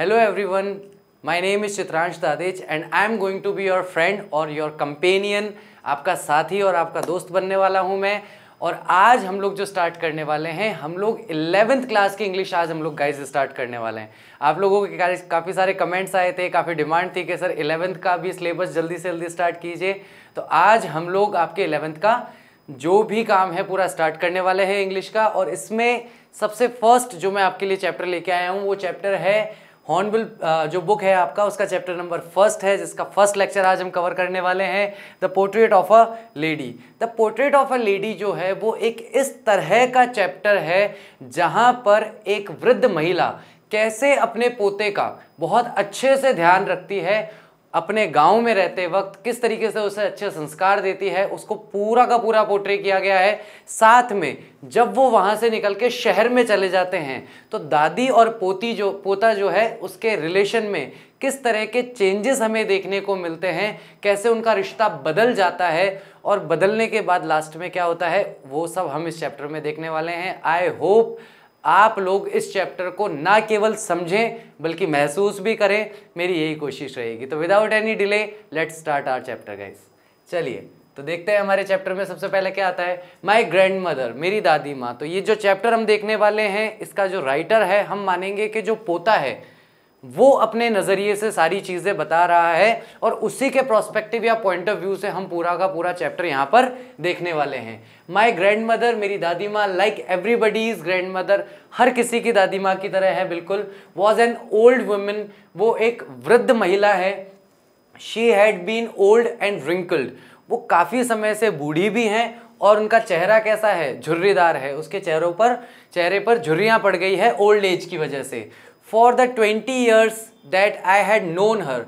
Every everyone my name is Chitransh दादेज and I am going to be your friend और your companion आपका साथी और आपका दोस्त बनने वाला हूँ मैं और आज हम लोग जो स्टार्ट करने वाले हैं हम लोग इलेवेंथ क्लास की इंग्लिश आज हम लोग गाइज स्टार्ट करने वाले हैं आप लोगों के काफ़ी सारे कमेंट्स आए थे काफ़ी डिमांड थी कि सर इलेवेंथ का भी सिलेबस जल्दी से जल्दी स्टार्ट कीजिए तो आज हम लोग आपके इलेवेंथ का जो भी काम है पूरा स्टार्ट करने वाले हैं इंग्लिश का और इसमें सबसे फर्स्ट जो मैं आपके लिए चैप्टर लेके आया हूँ वो चैप्टर है हॉर्नबिल uh, जो बुक है आपका उसका चैप्टर नंबर फर्स्ट है जिसका फर्स्ट लेक्चर आज हम कवर करने वाले हैं the portrait of a lady the portrait of a lady जो है वो एक इस तरह का चैप्टर है जहाँ पर एक वृद्ध महिला कैसे अपने पोते का बहुत अच्छे से ध्यान रखती है अपने गांव में रहते वक्त किस तरीके से उसे अच्छे संस्कार देती है उसको पूरा का पूरा पोट्रे किया गया है साथ में जब वो वहाँ से निकल के शहर में चले जाते हैं तो दादी और पोती जो पोता जो है उसके रिलेशन में किस तरह के चेंजेस हमें देखने को मिलते हैं कैसे उनका रिश्ता बदल जाता है और बदलने के बाद लास्ट में क्या होता है वो सब हम इस चैप्टर में देखने वाले हैं आई होप आप लोग इस चैप्टर को ना केवल समझें बल्कि महसूस भी करें मेरी यही कोशिश रहेगी तो without any delay let's start our chapter guys चलिए तो देखते हैं हमारे चैप्टर में सबसे पहले क्या आता है माई ग्रैंड मदर मेरी दादी माँ तो ये जो चैप्टर हम देखने वाले हैं इसका जो राइटर है हम मानेंगे कि जो पोता है वो अपने नज़रिए से सारी चीज़ें बता रहा है और उसी के प्रोस्पेक्टिव या पॉइंट ऑफ व्यू से हम पूरा का पूरा चैप्टर यहाँ पर देखने वाले हैं माय ग्रैंड मदर मेरी दादी माँ like everybody is grandmother हर किसी की दादी माँ की तरह है बिल्कुल वॉज एन ओल्ड वुमेन वो एक वृद्ध महिला है she had been old and wrinkled वो काफ़ी समय से बूढ़ी भी हैं और उनका चेहरा कैसा है झुर्रीदार है उसके चेहरों पर चेहरे पर झुर्रियाँ पड़ गई है ओल्ड एज की वजह से for the twenty years that I had known her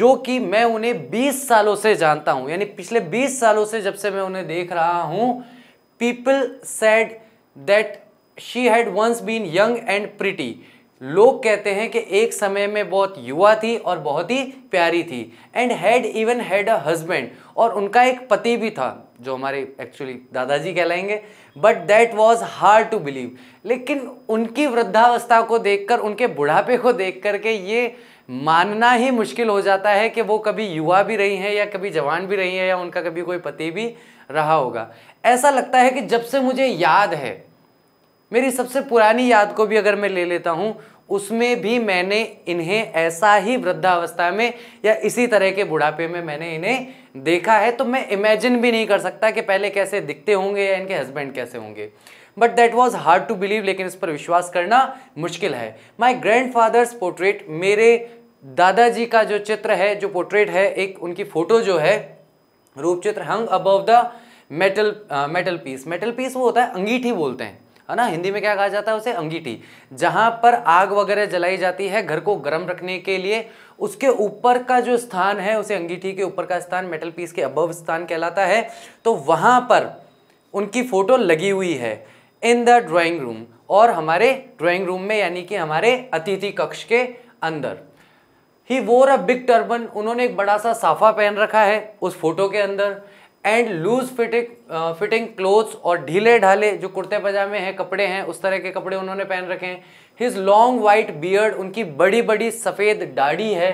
जो कि मैं उन्हें बीस सालों से जानता हूँ यानी पिछले बीस सालों से जब से मैं उन्हें देख रहा हूँ people said that she had once been young and pretty लोग कहते हैं कि एक समय में बहुत युवा थी और बहुत ही प्यारी थी and had even had a husband और उनका एक पति भी था जो हमारे एक्चुअली दादाजी कहलाएंगे but that was hard to believe लेकिन उनकी वृद्धावस्था को देखकर उनके बुढ़ापे को देख कर के ये मानना ही मुश्किल हो जाता है कि वो कभी युवा भी रही हैं या कभी जवान भी रही हैं या उनका कभी कोई पति भी रहा होगा ऐसा लगता है कि जब से मुझे याद है मेरी सबसे पुरानी याद को भी अगर मैं ले लेता हूँ उसमें भी मैंने इन्हें ऐसा ही वृद्धावस्था में या इसी तरह के बुढ़ापे में मैंने इन्हें देखा है तो मैं इमेजिन भी नहीं कर सकता कि पहले कैसे दिखते होंगे या इनके हस्बैंड कैसे होंगे but that was hard to believe लेकिन इस पर विश्वास करना मुश्किल है माई ग्रैंड फादर्स पोर्ट्रेट मेरे दादाजी का जो चित्र है जो पोर्ट्रेट है एक उनकी फ़ोटो जो है रूप चित्र hung above the metal metal piece metal piece वो होता है अंगीठी बोलते हैं है ना हिंदी में क्या कहा जाता है उसे अंगीठी जहां पर आग वगैरह जलाई जाती है घर को गर्म रखने के लिए उसके ऊपर का जो स्थान है उसे अंगीठी के ऊपर का स्थान मेटल पीस के अबव स्थान कहलाता है तो वहां पर उनकी फ़ोटो लगी हुई है इन द ड्राइंग रूम और हमारे ड्राइंग रूम में यानी कि हमारे अतिथि कक्ष के अंदर ही वोर अ बिग टर्बन उन्होंने एक बड़ा सा साफा पहन रखा है उस फोटो के अंदर and loose fitting fitting clothes और ढीले ढाले जो कुर्ते पजामे हैं कपड़े हैं उस तरह के कपड़े उन्होंने पहन रखे हैं हिज लॉन्ग वाइट बियर्ड उनकी बड़ी बड़ी सफ़ेद दाढ़ी है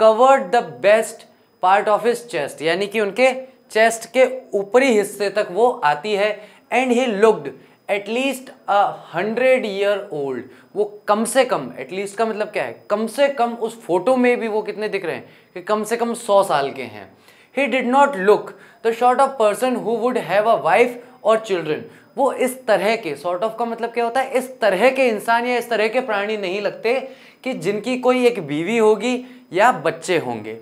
covered the best part of his chest यानी कि उनके चेस्ट के ऊपरी हिस्से तक वो आती है and he looked at least a hundred year old वो कम से कम एटलीस्ट का मतलब क्या है कम से कम उस फोटो में भी वो कितने दिख रहे हैं कि कम से कम सौ साल के हैं he did not look the sort of person who would have a wife और चिल्ड्रन वो इस तरह के सॉर्ट ऑफ का मतलब क्या होता है इस तरह के इंसान या इस तरह के प्राणी नहीं लगते कि जिनकी कोई एक बीवी होगी या बच्चे होंगे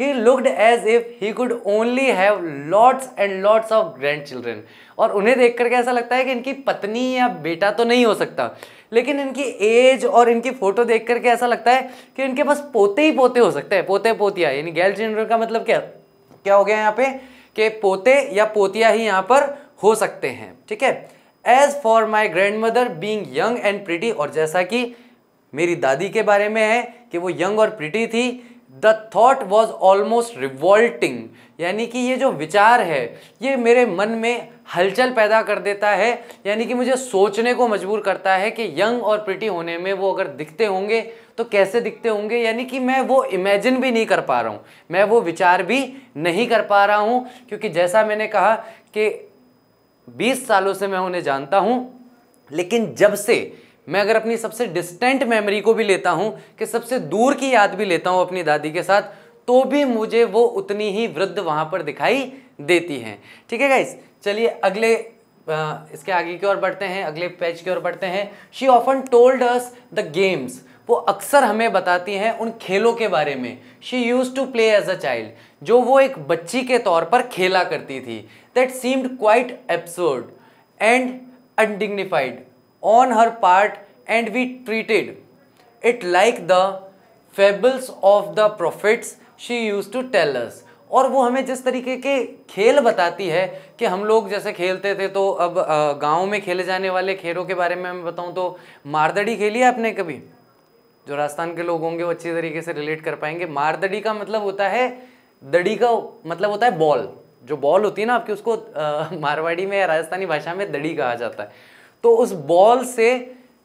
he looked as if he could only have lots and lots of grandchildren और उन्हें देख करके ऐसा लगता है कि इनकी पत्नी या बेटा तो नहीं हो सकता लेकिन इनकी एज और इनकी फ़ोटो देख करके ऐसा लगता है कि इनके पास पोते ही पोते हो सकते हैं पोते पोतिया यानी गैल चिल्ड्रन का मतलब क्या क्या हो गया यहाँ पे के पोते या पोतिया ही यहाँ पर हो सकते हैं ठीक है as for my grandmother being young and pretty और जैसा कि मेरी दादी के बारे में है कि वो यंग और प्रिटी थी the thought was almost revolting यानी कि ये जो विचार है ये मेरे मन में हलचल पैदा कर देता है यानी कि मुझे सोचने को मजबूर करता है कि यंग और प्रिटी होने में वो अगर दिखते होंगे तो कैसे दिखते होंगे यानी कि मैं वो इमेजिन भी नहीं कर पा रहा हूँ मैं वो विचार भी नहीं कर पा रहा हूँ क्योंकि जैसा मैंने कहा कि बीस सालों से मैं उन्हें जानता हूँ लेकिन जब से मैं अगर अपनी सबसे डिस्टेंट मेमोरी को भी लेता हूँ कि सबसे दूर की याद भी लेता हूँ अपनी दादी के साथ तो भी मुझे वो उतनी ही वृद्ध वहाँ पर दिखाई देती हैं ठीक है गाइस चलिए अगले इसके आगे की ओर बढ़ते हैं अगले पेज की ओर बढ़ते हैं she often told us the games वो अक्सर हमें बताती हैं उन खेलों के बारे में she used to play as a child जो वो एक बच्ची के तौर पर खेला करती थी that seemed quite absurd and undignified on her part and we treated it like the fables of the prophets she used to tell us और वो हमें जिस तरीके के खेल बताती है कि हम लोग जैसे खेलते थे तो अब गांव में खेले जाने वाले खेलों के बारे में मैं बताऊं तो मारदड़ी खेली है आपने कभी जो राजस्थान के लोग होंगे वो अच्छी तरीके से रिलेट कर पाएंगे मारदड़ी का मतलब होता है दड़ी का मतलब होता है बॉल जो बॉल होती है ना आपकी उसको आ, मारवाड़ी में या राजस्थानी भाषा में दड़ी कहा जाता है तो उस बॉल से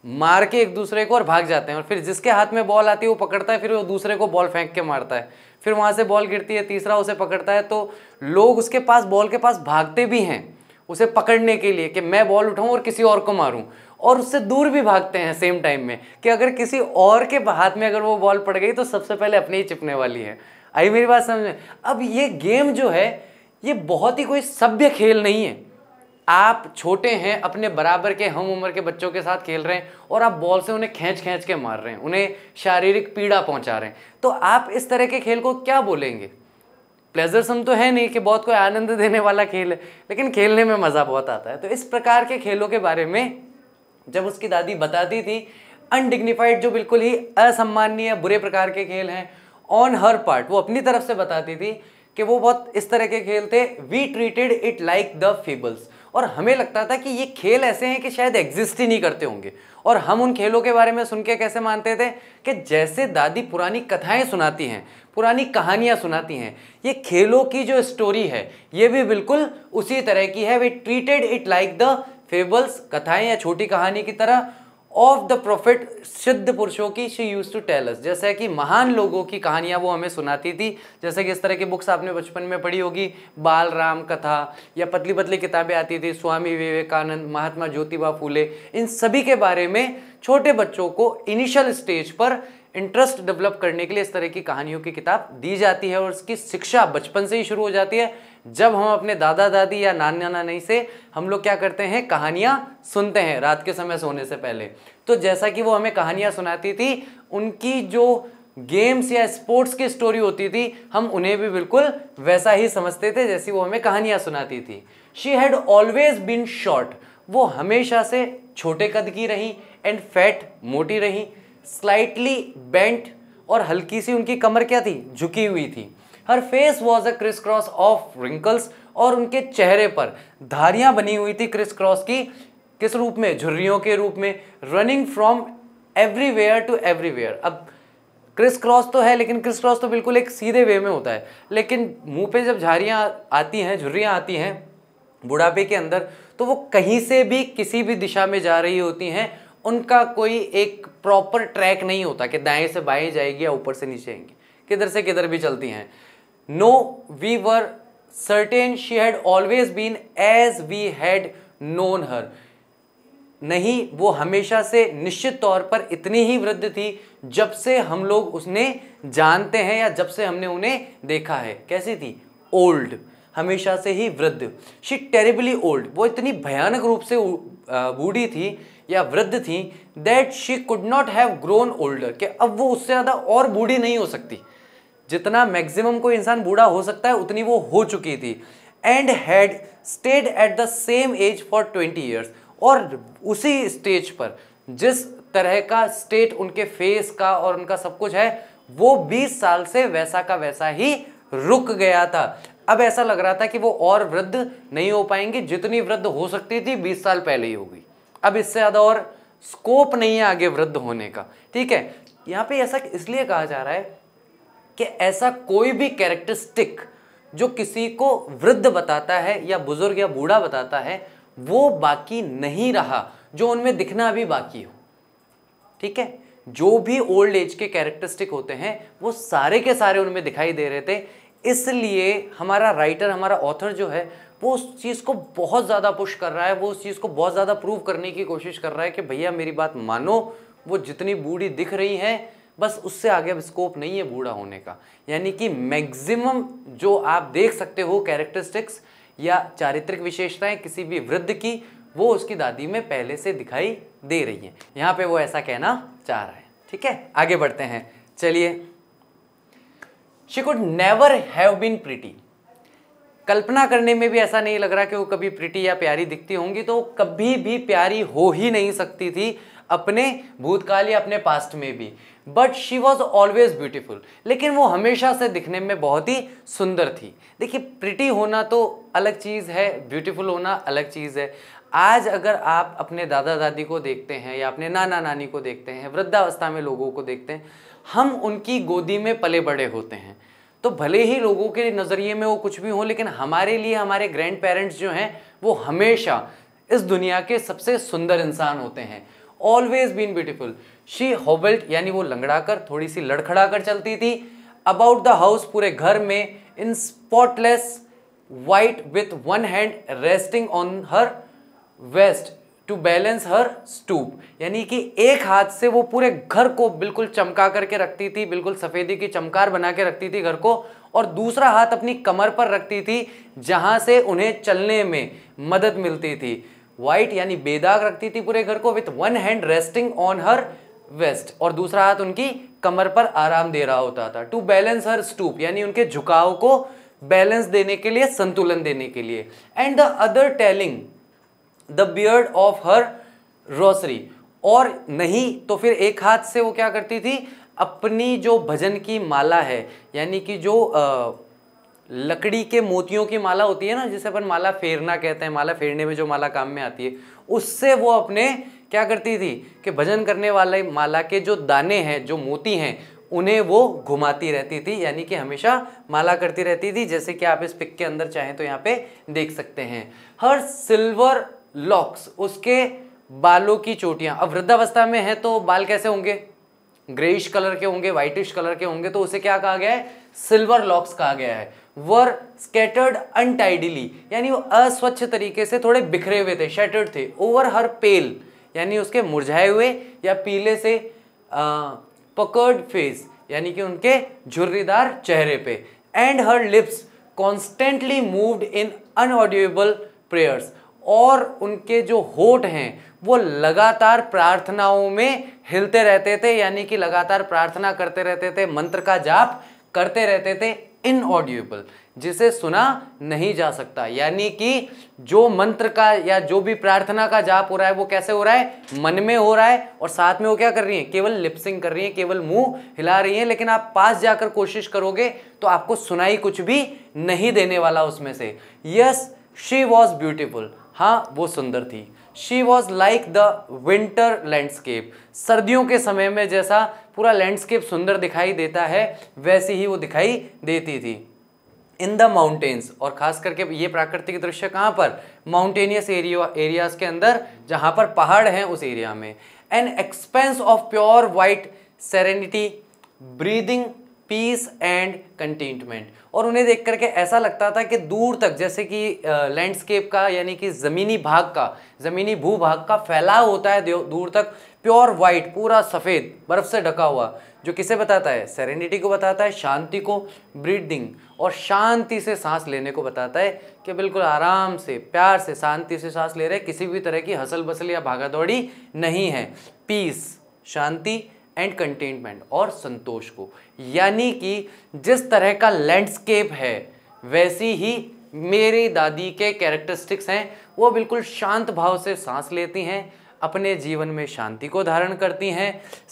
मार के एक दूसरे को और भाग जाते हैं और फिर जिसके हाथ में बॉल आती है वो पकड़ता है फिर वो दूसरे को बॉल फेंक के मारता है फिर वहाँ से बॉल गिरती है तीसरा उसे पकड़ता है तो लोग उसके पास बॉल के पास भागते भी हैं उसे पकड़ने के लिए कि मैं बॉल उठाऊँ और किसी और को मारूँ और उससे दूर भी भागते हैं सेम टाइम में कि अगर किसी और के हाथ में अगर वो बॉल पड़ गई तो सबसे पहले अपने ही चिपने वाली है आई मेरी बात समझ में अब ये गेम जो है ये बहुत ही कोई सभ्य खेल नहीं है आप छोटे हैं अपने बराबर के हम उम्र के बच्चों के साथ खेल रहे हैं और आप बॉल से उन्हें खींच खींच के मार रहे हैं उन्हें शारीरिक पीड़ा पहुंचा रहे हैं तो आप इस तरह के खेल को क्या बोलेंगे प्लेजरसम तो है नहीं कि बहुत कोई आनंद देने वाला खेल है लेकिन खेलने में मज़ा बहुत आता है तो इस प्रकार के खेलों के बारे में जब उसकी दादी बताती थी अनडिग्निफाइड जो बिल्कुल ही असम्मानीय बुरे प्रकार के खेल हैं ऑन हर पार्ट वो अपनी तरफ से बताती थी कि वो बहुत इस तरह के खेल थे we treated it like the fables और हमें लगता था कि ये खेल ऐसे हैं कि शायद एग्जिस्ट ही नहीं करते होंगे और हम उन खेलों के बारे में सुन के कैसे मानते थे कि जैसे दादी पुरानी कथाएं सुनाती हैं पुरानी कहानियां सुनाती हैं ये खेलों की जो स्टोरी है ये भी बिल्कुल उसी तरह की है we treated it like the fables कथाएं या छोटी कहानी की तरह ऑफ द प्रोफिट सिद्ध पुरुषों की she used to tell us जैसे कि महान लोगों की कहानियाँ वो हमें सुनाती थी जैसे कि इस तरह की बुक्स आपने बचपन में पढ़ी होगी बाल राम कथा या पतली पतली किताबें आती थी स्वामी विवेकानंद महात्मा ज्योतिबा फूले इन सभी के बारे में छोटे बच्चों को इनिशियल स्टेज पर इंटरेस्ट डेवलप करने के लिए इस तरह की कहानियों की किताब दी जाती है और इसकी शिक्षा बचपन से ही शुरू हो जाती है जब हम अपने दादा दादी या नाना नानी से हम लोग क्या करते हैं कहानियाँ सुनते हैं रात के समय सोने से पहले तो जैसा कि वो हमें कहानियाँ सुनाती थी उनकी जो गेम्स या स्पोर्ट्स की स्टोरी होती थी हम उन्हें भी बिल्कुल वैसा ही समझते थे जैसी वो हमें कहानियाँ सुनाती थी she had always been short वो हमेशा से छोटे कद की रही एंड फैट मोटी रही स्लाइटली बेंट और हल्की सी उनकी कमर क्या थी झुकी हुई थी her face was a criss cross of wrinkles और उनके चेहरे पर धारियां बनी हुई थी क्रिस क्रॉस की किस रूप में झुर्रियों के रूप में running from everywhere to everywhere अब क्रिस क्रॉस तो है लेकिन क्रिस क्रॉस तो बिल्कुल एक सीधे वे में होता है लेकिन मुंह पे जब झारियाँ आती हैं झुर्रियाँ आती हैं बुढ़ापे के अंदर तो वो कहीं से भी किसी भी दिशा में जा रही होती हैं उनका कोई एक प्रॉपर ट्रैक नहीं होता कि दाएं से बाएं जाएगी या ऊपर से नीचे आएंगी किधर से किधर भी चलती हैं no we were certain she had always been as we had known her नहीं वो हमेशा से निश्चित तौर पर इतनी ही वृद्ध थी जब से हम लोग उसने जानते हैं या जब से हमने उन्हें देखा है कैसी थी ओल्ड हमेशा से ही वृद्ध शी टेरिबली ओल्ड वो इतनी भयानक रूप से बूढ़ी थी या वृद्ध थी that she could not have grown older कि अब वो उससे ज़्यादा और बूढ़ी नहीं हो सकती जितना मैक्सिमम कोई इंसान बूढ़ा हो सकता है उतनी वो हो चुकी थी and had stayed at the same age for twenty years और उसी स्टेज पर जिस तरह का स्टेट उनके फेस का और उनका सब कुछ है वो 20 साल से वैसा का वैसा ही रुक गया था अब ऐसा लग रहा था कि वो और वृद्ध नहीं हो पाएंगे जितनी वृद्ध हो सकती थी 20 साल पहले ही होगी अब इससे ज़्यादा और स्कोप नहीं है आगे वृद्ध होने का ठीक है यहाँ पे ऐसा इसलिए कहा जा रहा है कि ऐसा कोई भी कैरेक्टरिस्टिक जो किसी को वृद्ध बताता है या बुजुर्ग या बूढ़ा बताता है वो बाकी नहीं रहा जो उनमें दिखना अभी बाकी हो ठीक है जो भी ओल्ड एज के कैरेक्टरिस्टिक होते हैं वो सारे के सारे उनमें दिखाई दे रहे थे इसलिए हमारा राइटर हमारा ऑथर जो है वो उस चीज़ को बहुत ज़्यादा पुश कर रहा है वो उस चीज़ को बहुत ज़्यादा प्रूव करने की कोशिश कर रहा है कि भैया मेरी बात मानो वो जितनी बूढ़ी दिख रही हैं बस उससे आगे अब स्कोप नहीं है बूढ़ा होने का यानी कि मैक्सिमम जो आप देख सकते हो कैरेक्टरिस्टिक्स या चारित्रिक विशेषताएं किसी भी वृद्ध की वो उसकी दादी में पहले से दिखाई दे रही हैं यहाँ पे वो ऐसा कहना चाह रहा है ठीक है आगे बढ़ते हैं चलिए she could never have been pretty कल्पना करने में भी ऐसा नहीं लग रहा कि वो कभी प्रिटी या प्यारी दिखती होंगी तो कभी भी प्यारी हो ही नहीं सकती थी अपने भूतकाल या अपने पास्ट में भी but she was always beautiful लेकिन वो हमेशा से दिखने में बहुत ही सुंदर थी देखिए प्रिटी होना तो अलग चीज़ है ब्यूटिफुल होना अलग चीज़ है आज अगर आप अपने दादा दादी को देखते हैं या अपने नाना नानी को देखते हैं वृद्धावस्था में लोगों को देखते हैं हम उनकी गोदी में पले बड़े होते हैं तो भले ही लोगों के नज़रिए में वो कुछ भी हो लेकिन हमारे लिए हमारे ग्रैंड पेरेंट्स जो हैं वो हमेशा इस दुनिया के सबसे सुंदर इंसान होते हैं always been beautiful she hobbled यानी वो लंगड़ाकर थोड़ी सी लड़खड़ाकर चलती थी अबाउट द हाउस पूरे घर में in spotless white with one hand resting on her waist to balance her stoop यानी कि एक हाथ से वो पूरे घर को बिल्कुल चमका करके रखती थी बिल्कुल सफ़ेदी की चमकार बना के रखती थी घर को और दूसरा हाथ अपनी कमर पर रखती थी जहाँ से उन्हें चलने में मदद मिलती थी वाइट यानी बेदाग रखती थी पूरे घर को with one hand resting on her waist और दूसरा हाथ उनकी कमर पर आराम दे रहा होता था टू बैलेंस हर स्टूप यानी उनके झुकाव को बैलेंस देने के लिए संतुलन देने के लिए and the other telling the बियर्ड ऑफ हर रोसरी और नहीं तो फिर एक हाथ से वो क्या करती थी अपनी जो भजन की माला है यानी कि जो आ, लकड़ी के मोतियों की माला होती है ना जिसे अपन माला फेरना कहते हैं माला फेरने में जो माला काम में आती है उससे वो अपने क्या करती थी कि भजन करने वाले माला के जो दाने हैं जो मोती हैं उन्हें वो घुमाती रहती थी यानी कि हमेशा माला करती रहती थी जैसे कि आप इस पिक के अंदर चाहें तो यहाँ पे देख सकते हैं हर सिल्वर लॉक्स उसके बालों की चोटियाँ अब वृद्धावस्था में है तो बाल कैसे होंगे ग्रेइश कलर के होंगे व्हाइटिश कलर के होंगे तो उसे क्या कहा गया है सिल्वर लॉक्स कहा गया है वर स्केटर्ड अनटाइडली यानी वो अस्वच्छ तरीके से थोड़े बिखरे हुए थे शेटर्ड थे ओवर हर पेल यानी उसके मुरझाए हुए या पीले से पकर्ड फेस यानी कि उनके झुर्रीदार चेहरे पे and her lips constantly moved in inaudible prayers और उनके जो होठ हैं वो लगातार प्रार्थनाओं में हिलते रहते थे यानी कि लगातार प्रार्थना करते रहते थे मंत्र का जाप करते रहते थे इनऑडियबल जिसे सुना नहीं जा सकता यानी कि जो मंत्र का या जो भी प्रार्थना का जाप हो रहा है वो कैसे हो रहा है मन में हो रहा है और साथ में वो क्या कर रही है केवल लिपसिंग कर रही है केवल मुंह हिला रही है लेकिन आप पास जाकर कोशिश करोगे तो आपको सुनाई कुछ भी नहीं देने वाला उसमें से यस शी वॉज ब्यूटिफुल हाँ वो सुंदर थी she was like the winter landscape सर्दियों के समय में जैसा पूरा लैंडस्केप सुंदर दिखाई देता है वैसी ही वो दिखाई देती थी इन द माउंटेन्स और खास करके ये प्राकृतिक दृश्य कहाँ पर माउंटेनियस एरिया एरियाज के अंदर जहाँ पर पहाड़ हैं उस एरिया में an expanse of pure white serenity breathing peace and contentment और उन्हें देख करके ऐसा लगता था कि दूर तक जैसे कि लैंडस्केप का यानी कि ज़मीनी भाग का ज़मीनी भू भाग का फैलाव होता है दूर तक प्योर वाइट पूरा सफ़ेद बर्फ़ से ढका हुआ जो किसे बताता है सेरेनिटी को बताता है शांति को ब्रीदिंग और शांति से सांस लेने को बताता है कि बिल्कुल आराम से प्यार से शांति से सांस ले रहे किसी भी तरह की हसल बसल या भागा दौड़ी नहीं है पीस शांति एंड कंटेनमेंट और संतोष को यानी कि जिस तरह का लैंडस्केप है वैसी ही मेरी दादी के कैरेक्टरिस्टिक्स हैं वो बिल्कुल शांत भाव से सांस लेती हैं अपने जीवन में शांति को धारण करती हैं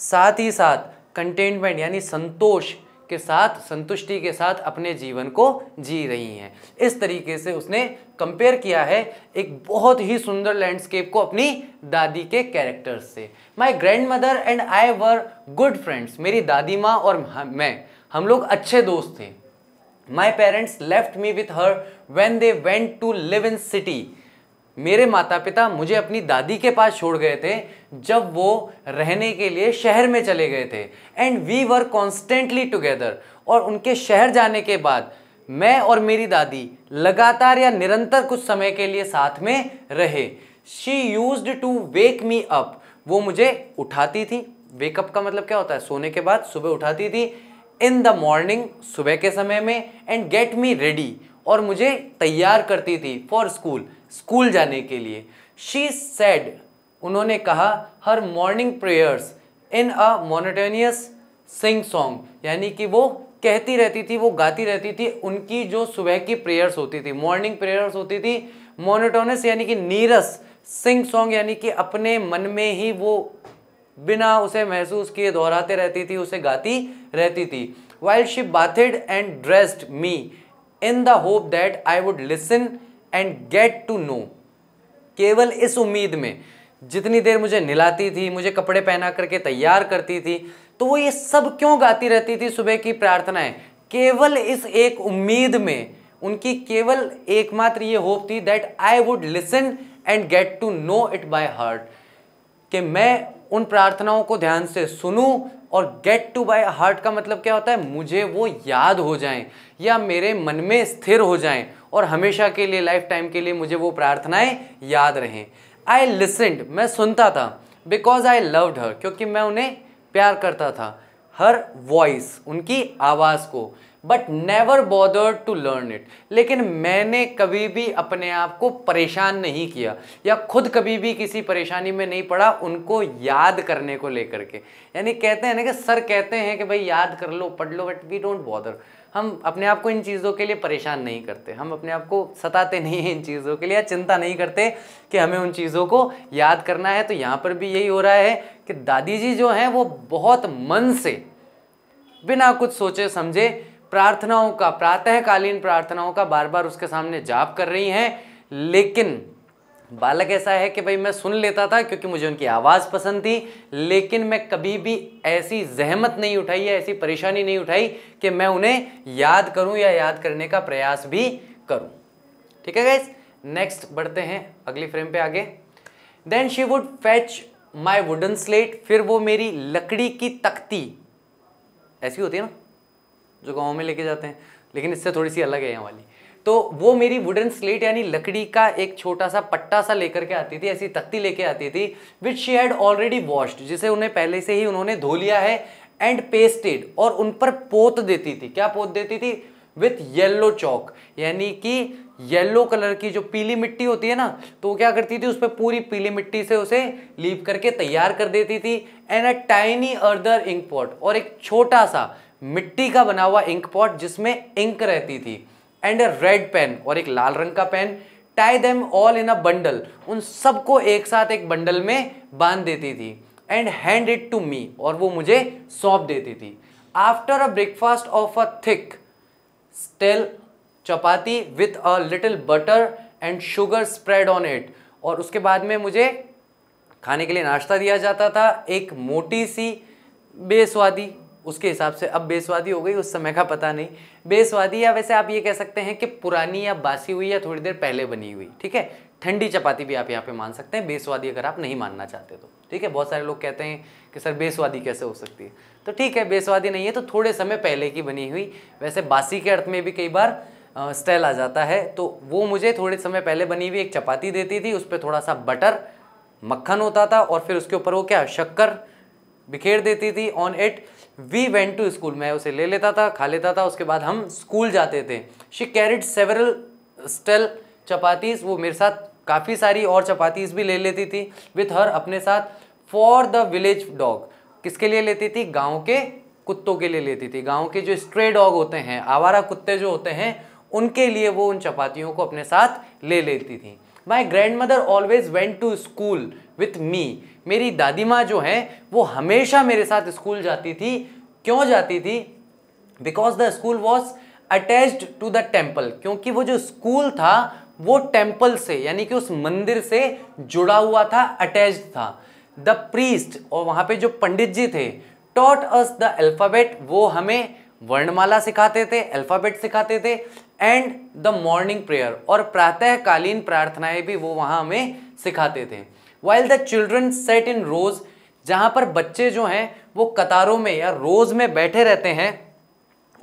साथ ही साथ कंटेनमेंट यानी संतोष के साथ संतुष्टि के साथ अपने जीवन को जी रही हैं इस तरीके से उसने कंपेयर किया है एक बहुत ही सुंदर लैंडस्केप को अपनी दादी के कैरेक्टर से my grandmother and I were good friends मेरी दादी माँ और मैं हम लोग अच्छे दोस्त थे my parents left me with her when they went to live in city मेरे माता पिता मुझे अपनी दादी के पास छोड़ गए थे जब वो रहने के लिए शहर में चले गए थे and we were constantly together और उनके शहर जाने के बाद मैं और मेरी दादी लगातार या निरंतर कुछ समय के लिए साथ में रहे she used to wake me up वो मुझे उठाती थी वेकअप का मतलब क्या होता है सोने के बाद सुबह उठाती थी इन द मॉर्निंग सुबह के समय में एंड गेट मी रेडी और मुझे तैयार करती थी फॉर स्कूल स्कूल जाने के लिए शी सेड उन्होंने कहा her morning prayers in a monotonous sing song यानी कि वो कहती रहती थी वो गाती रहती थी उनकी जो सुबह की प्रेयर्स होती थी मॉर्निंग प्रेयर्स होती थी मोनोटोनस यानी कि नीरस सिंग सॉन्ग यानी कि अपने मन में ही वो बिना उसे महसूस किए दोहराते रहती थी उसे गाती रहती थी while she bathed and dressed me in the hope that I would listen and get to know केवल इस उम्मीद में जितनी देर मुझे निलाती थी मुझे कपड़े पहना करके तैयार करती थी तो वो ये सब क्यों गाती रहती थी सुबह की प्रार्थनाएं केवल इस एक उम्मीद में उनकी केवल एकमात्र ये होप थी that I would listen and get to know it by heart कि मैं उन प्रार्थनाओं को ध्यान से सुनूं और गेट टू बाय हार्ट का मतलब क्या होता है मुझे वो याद हो जाएं या मेरे मन में स्थिर हो जाएं और हमेशा के लिए लाइफ टाइम के लिए मुझे वो प्रार्थनाएं याद रहें आई लिसेंड मैं सुनता था बिकॉज आई लव्ड हर क्योंकि मैं उन्हें प्यार करता था हर वॉइस उनकी आवाज़ को but never bother to learn it लेकिन मैंने कभी भी अपने आप को परेशान नहीं किया या खुद कभी भी किसी परेशानी में नहीं पड़ा उनको याद करने को लेकर के यानी कहते हैं ना कि सर कहते हैं कि भाई याद कर लो पढ़ लो बट वी डोंट बॉदर हम अपने आप को इन चीज़ों के लिए परेशान नहीं करते हम अपने आप को सताते नहीं हैं इन चीज़ों के लिए चिंता नहीं करते कि हमें उन चीज़ों को याद करना है तो यहाँ पर भी यही हो रहा है कि दादी जी जो हैं वो बहुत मन से बिना कुछ सोचे समझे प्रार्थनाओं का प्रातःकालीन प्रार्थनाओं का बार बार उसके सामने जाप कर रही हैं लेकिन बालक ऐसा है कि भाई मैं सुन लेता था क्योंकि मुझे उनकी आवाज़ पसंद थी लेकिन मैं कभी भी ऐसी जहमत नहीं उठाई या ऐसी परेशानी नहीं उठाई कि मैं उन्हें याद करूं या याद करने का प्रयास भी करूं ठीक है गाइस नेक्स्ट बढ़ते हैं अगली फ्रेम पे आगे then she would fetch my wooden slate फिर वो मेरी लकड़ी की तख्ती ऐसी होती है ना जो गाँव में लेके जाते हैं लेकिन इससे थोड़ी सी अलग है यहाँ वाली तो वो मेरी वुडन स्लेट यानी लकड़ी का एक छोटा सा पट्टा सा लेकर के आती थी ऐसी तख्ती लेके आती थी which she had already washed जिसे उन्हें पहले से ही उन्होंने धो लिया है एंड पेस्टेड और उन पर पोत देती थी क्या पोत देती थी विथ येल्लो चौक यानी कि येल्लो कलर की जो पीली मिट्टी होती है ना तो वो क्या करती थी उस पर पूरी पीली मिट्टी से उसे लीप करके तैयार कर देती थी and a tiny earthen ink pot और एक छोटा सा मिट्टी का बना हुआ इंक पॉट जिसमें इंक रहती थी एंड अ रेड पेन और एक लाल रंग का pen tie them all in a bundle उन सबको एक साथ एक बंडल में बांध देती थी and hand it to me और वो मुझे सौंप देती थी after a breakfast of a thick stale chapati with a little butter and sugar spread on it और उसके बाद में मुझे खाने के लिए नाश्ता दिया जाता था एक मोटी सी बेस्वादी उसके हिसाब से अब बेसवादी हो गई उस समय का पता नहीं बेसवादी या वैसे आप ये कह सकते हैं कि पुरानी या बासी हुई या थोड़ी देर पहले बनी हुई ठीक है ठंडी चपाती भी आप यहाँ पे मान सकते हैं बेसवादी अगर आप नहीं मानना चाहते तो ठीक है बहुत सारे लोग कहते हैं कि सर बेसवादी कैसे हो सकती है तो ठीक है बेसवादी नहीं है तो थोड़े समय पहले की बनी हुई वैसे बासी के अर्थ में भी कई बार स्टेल आ जाता है तो वो मुझे थोड़े समय पहले बनी हुई एक चपाती देती थी उस पर थोड़ा सा बटर मक्खन होता था और फिर उसके ऊपर वो क्या शक्कर बिखेर देती थी on it we went to school मैं उसे ले लेता था खा लेता था उसके बाद हम स्कूल जाते थे she carried several stale chapatis वो मेरे साथ काफ़ी सारी और चपातीस भी ले लेती थी विथ हर अपने साथ फॉर द विलेज डॉग किसके लिए लेती थी गाँव के कुत्तों के लिए लेती थी गाँव के जो स्ट्रे डॉग होते हैं आवारा कुत्ते जो होते हैं उनके लिए वो उन चपातियों को अपने साथ ले लेती थी my grandmother always went to school with me मेरी दादी माँ जो हैं वो हमेशा मेरे साथ स्कूल जाती थी क्यों जाती थी because the school was attached to the temple क्योंकि वो जो स्कूल था वो टेम्पल से यानी कि उस मंदिर से जुड़ा हुआ था अटैच था द प्रीस्ट और वहाँ पे जो पंडित जी थे टॉट अस द अल्फ़ाबेट वो हमें वर्णमाला सिखाते थे अल्फ़ाबेट सिखाते थे एंड द मॉर्निंग प्रेयर और प्रातःकालीन प्रार्थनाएं भी वो वहाँ हमें सिखाते थे while the children sat in rows जहाँ पर बच्चे जो हैं वो कतारों में या रोज में बैठे रहते हैं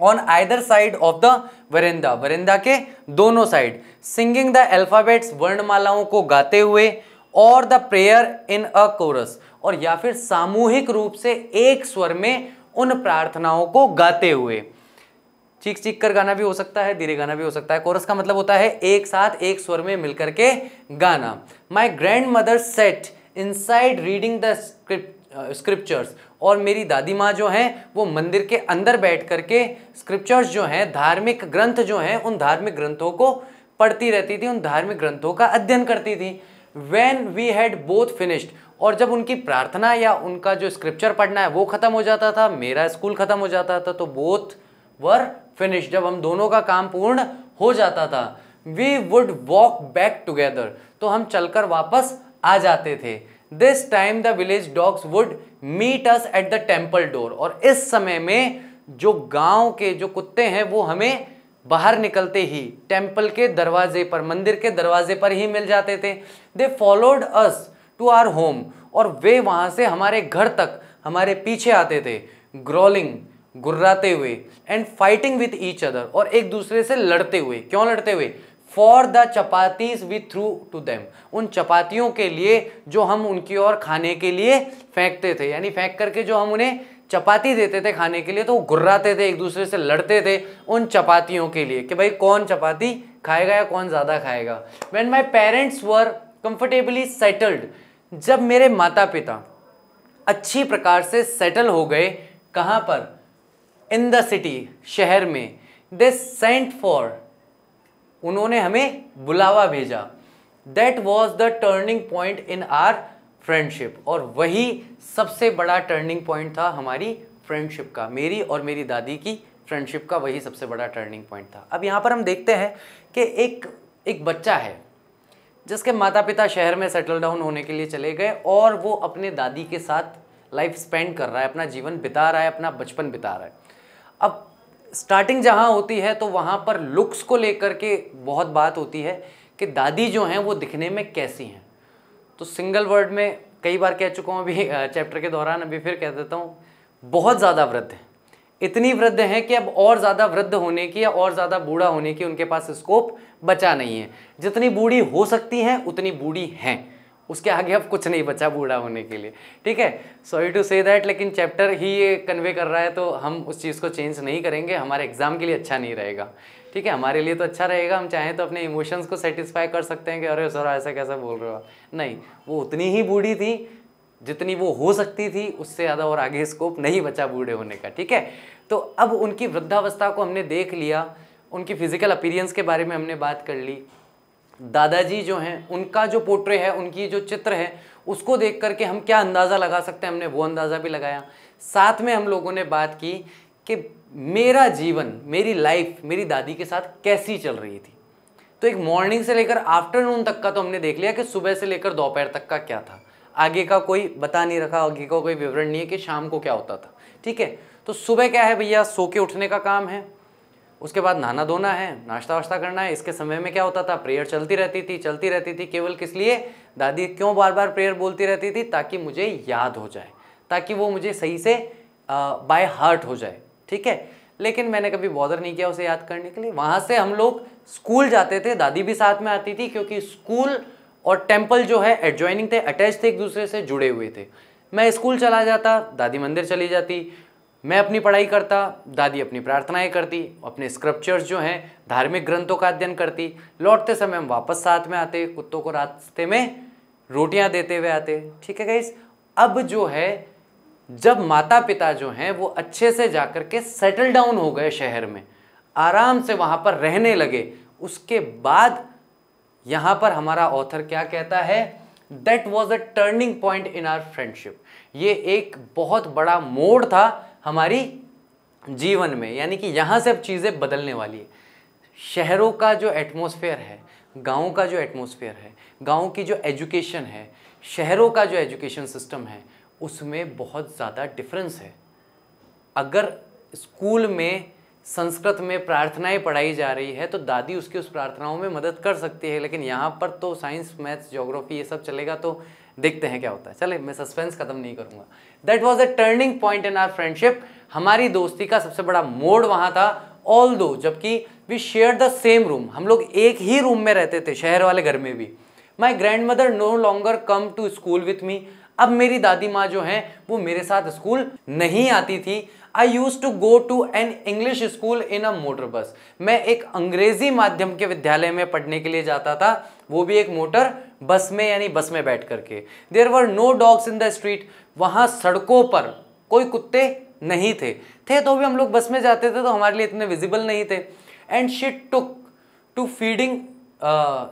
on either side of the veranda veranda के दोनों साइड सिंगिंग द एल्फाबेट्स वर्णमालाओं को गाते हुए और the prayer in a chorus और या फिर सामूहिक रूप से एक स्वर में उन प्रार्थनाओं को गाते हुए चीख चीख कर गाना भी हो सकता है धीरे गाना भी हो सकता है कोरस का मतलब होता है एक साथ एक स्वर में मिलकर के गाना my grandmother sat inside reading the scriptures और मेरी दादी माँ जो हैं वो मंदिर के अंदर बैठ कर के स्क्रिप्चर्स जो हैं धार्मिक ग्रंथ जो हैं उन धार्मिक ग्रंथों को पढ़ती रहती थी उन धार्मिक ग्रंथों का अध्ययन करती थी when we had both finished और जब उनकी प्रार्थना या उनका जो स्क्रिप्चर पढ़ना है वो ख़त्म हो जाता था मेरा स्कूल ख़त्म हो जाता था तो बोथ वर फिनिश जब हम दोनों का काम पूर्ण हो जाता था we would walk back together तो हम चलकर वापस आ जाते थे this time the village dogs would meet us at the temple door और इस समय में जो गांव के जो कुत्ते हैं वो हमें बाहर निकलते ही टेम्पल के दरवाजे पर मंदिर के दरवाजे पर ही मिल जाते थे they followed us to our home और वे वहाँ से हमारे घर तक हमारे पीछे आते थे ग्रोलिंग गुर्राते हुए and fighting with each other और एक दूसरे से लड़ते हुए क्यों लड़ते हुए for the chapatis we threw to them उन चपातियों के लिए जो हम उनकी ओर खाने के लिए फेंकते थे यानी फेंक करके जो हम उन्हें चपाती देते थे खाने के लिए तो वो गुर्राते थे एक दूसरे से लड़ते थे उन चपातियों के लिए कि भाई कौन चपाती खाएगा या कौन ज़्यादा खाएगा when my parents were comfortably settled जब मेरे माता पिता अच्छी प्रकार से सेटल हो गए कहाँ पर इन द सिटी शहर में दे सेंट फॉर उन्होंने हमें बुलावा भेजा that was the turning point in our friendship और वही सबसे बड़ा टर्निंग पॉइंट था हमारी फ्रेंडशिप का मेरी और मेरी दादी की फ्रेंडशिप का वही सबसे बड़ा टर्निंग पॉइंट था अब यहाँ पर हम देखते हैं कि एक एक बच्चा है जिसके माता पिता शहर में सेटल डाउन होने के लिए चले गए और वो अपने दादी के साथ लाइफ स्पेंड कर रहा है अपना जीवन बिता रहा है अपना बचपन बिता रहा है अब स्टार्टिंग जहाँ होती है तो वहाँ पर लुक्स को लेकर के बहुत बात होती है कि दादी जो हैं वो दिखने में कैसी हैं तो सिंगल वर्ड में कई बार कह चुका हूँ अभी चैप्टर के दौरान अभी फिर कह देता हूँ बहुत ज़्यादा वृद्ध हैं इतनी वृद्ध हैं कि अब और ज़्यादा वृद्ध होने की या और ज़्यादा बूढ़ा होने की उनके पास स्कोप बचा नहीं है जितनी बूढ़ी हो सकती हैं उतनी बूढ़ी हैं उसके आगे अब कुछ नहीं बचा बूढ़ा होने के लिए ठीक है सॉरी टू से दैट लेकिन चैप्टर ही ये कन्वे कर रहा है तो हम उस चीज़ को चेंज नहीं करेंगे हमारे एग्ज़ाम के लिए अच्छा नहीं रहेगा ठीक है हमारे लिए तो अच्छा रहेगा हम चाहें तो अपने इमोशंस को सेटिस्फाई कर सकते हैं कि अरे सर ऐसा कैसा बोल रहे हो नहीं वो उतनी ही बूढ़ी थी जितनी वो हो सकती थी उससे ज़्यादा और आगे स्कोप नहीं बचा बूढ़े होने का ठीक है तो अब उनकी वृद्धावस्था को हमने देख लिया उनकी फिजिकल अपीरियंस के बारे में हमने बात कर ली दादाजी जो हैं उनका जो पोट्रे है उनकी जो चित्र है उसको देख करके हम क्या अंदाज़ा लगा सकते हैं हमने वो अंदाज़ा भी लगाया साथ में हम लोगों ने बात की कि मेरा जीवन मेरी लाइफ मेरी दादी के साथ कैसी चल रही थी तो एक मॉर्निंग से लेकर आफ्टरनून तक का तो हमने देख लिया कि सुबह से लेकर दोपहर तक का क्या था आगे का कोई बता नहीं रखा आगे का कोई विवरण नहीं है कि शाम को क्या होता था ठीक है तो सुबह क्या है भैया सो के उठने का काम है उसके बाद नहाना धोना है नाश्ता वाश्ता करना है इसके समय में क्या होता था प्रेयर चलती रहती थी चलती रहती थी केवल किस लिए दादी क्यों बार बार प्रेयर बोलती रहती थी ताकि मुझे याद हो जाए ताकि वो मुझे सही से बाय हार्ट हो जाए ठीक है लेकिन मैंने कभी बॉदर नहीं किया उसे याद करने के लिए वहाँ से हम लोग स्कूल जाते थे दादी भी साथ में आती थी क्योंकि स्कूल और टेम्पल जो है एडजॉइनिंग थे अटैच थे एक दूसरे से जुड़े हुए थे मैं स्कूल चला जाता दादी मंदिर चली जाती मैं अपनी पढ़ाई करता दादी अपनी प्रार्थनाएं करती अपने स्क्रप्चर्स जो हैं धार्मिक ग्रंथों का अध्ययन करती लौटते समय हम वापस साथ में आते कुत्तों को रास्ते में रोटियां देते हुए आते ठीक है गाइस अब जो है जब माता पिता जो हैं वो अच्छे से जा कर के सेटल डाउन हो गए शहर में आराम से वहाँ पर रहने लगे उसके बाद यहाँ पर हमारा ऑथर क्या कहता है that was a turning point in our friendship ये एक बहुत बड़ा मोड़ था हमारी जीवन में यानी कि यहाँ से अब चीज़ें बदलने वाली है शहरों का जो एटमोसफेयर है गाँव का जो एटमोसफेयर है गाँव की जो एजुकेशन है शहरों का जो एजुकेशन सिस्टम है उसमें बहुत ज़्यादा डिफरेंस है अगर स्कूल में संस्कृत में प्रार्थनाएं पढ़ाई जा रही है तो दादी उसकी उस प्रार्थनाओं में मदद कर सकती है लेकिन यहाँ पर तो साइंस मैथ्स जोग्राफी ये सब चलेगा तो देखते हैं क्या होता है चले मैं सस्पेंस खत्म नहीं करूंगा that was a turning point in our friendship हमारी दोस्ती का सबसे बड़ा मोड़ वहां था ऑल दो जबकि we share the same room हम लोग एक ही रूम में रहते थे शहर वाले घर में भी my grandmother no longer come to school with me अब मेरी दादी माँ जो हैं वो मेरे साथ स्कूल नहीं आती थी I used to go to an English school in a motor bus मैं एक अंग्रेजी माध्यम के विद्यालय में पढ़ने के लिए जाता था वो भी एक मोटर बस में यानी बस में बैठ करके there were no dogs in the street वहाँ सड़कों पर कोई कुत्ते नहीं थे थे तो भी हम लोग बस में जाते थे तो हमारे लिए इतने विजिबल नहीं थे and she took to feeding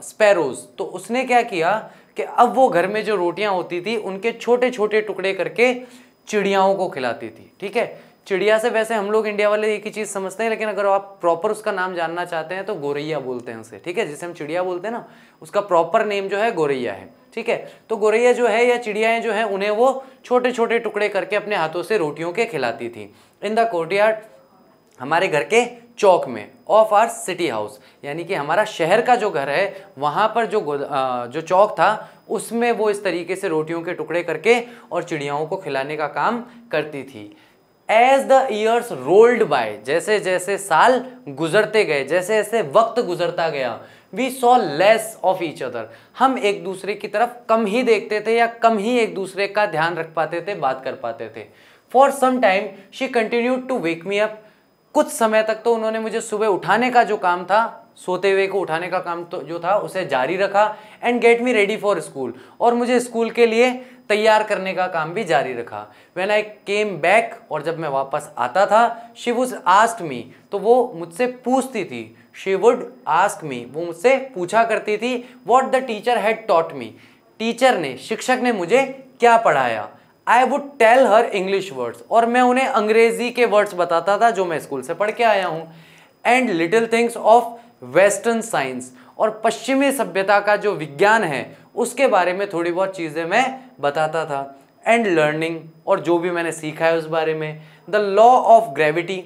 sparrows तो उसने क्या किया कि अब वो घर में जो रोटियां होती थी उनके छोटे छोटे टुकड़े करके चिड़ियाओं को खिलाती थी ठीक है चिड़िया से वैसे हम लोग इंडिया वाले एक ही चीज़ समझते हैं लेकिन अगर आप प्रॉपर उसका नाम जानना चाहते हैं तो गोरैया बोलते हैं उसे ठीक है जिसे हम चिड़िया बोलते हैं ना उसका प्रॉपर नेम जो है गोरैया है ठीक है तो गोरैया जो है या चिड़ियाएँ जो हैं उन्हें वो छोटे छोटे टुकड़े करके अपने हाथों से रोटियों के खिलाती थी इन द कोर्टयार्ड हमारे घर के चौक में ऑफ आर सिटी हाउस यानी कि हमारा शहर का जो घर है वहाँ पर जो जो चौक था उसमें वो इस तरीके से रोटियों के टुकड़े करके और चिड़ियाओं को खिलाने का काम करती थी as the years rolled by जैसे जैसे साल गुजरते गए जैसे जैसे वक्त गुजरता गया we saw less of each other हम एक दूसरे की तरफ कम ही देखते थे या कम ही एक दूसरे का ध्यान रख पाते थे बात कर पाते थे for some time she continue to wake me up कुछ समय तक तो उन्होंने मुझे सुबह उठाने का जो काम था सोते हुए को उठाने का काम तो जो था उसे जारी रखा and get me ready for school और मुझे स्कूल के लिए तैयार करने का काम भी जारी रखा वेन आई केम बैक और जब मैं वापस आता था शी वुज आस्ट मी तो वो मुझसे पूछती थी शी वुड आस्क मी वो मुझसे पूछा करती थी what the teacher had taught me teacher ने शिक्षक ने मुझे क्या पढ़ाया I would tell her English words और मैं उन्हें अंग्रेजी के वर्ड्स बताता था जो मैं स्कूल से पढ़ के आया हूँ and little things of western science और पश्चिमी सभ्यता का जो विज्ञान है उसके बारे में थोड़ी बहुत चीज़ें मैं बताता था एंड लर्निंग और जो भी मैंने सीखा है उस बारे में the law of gravity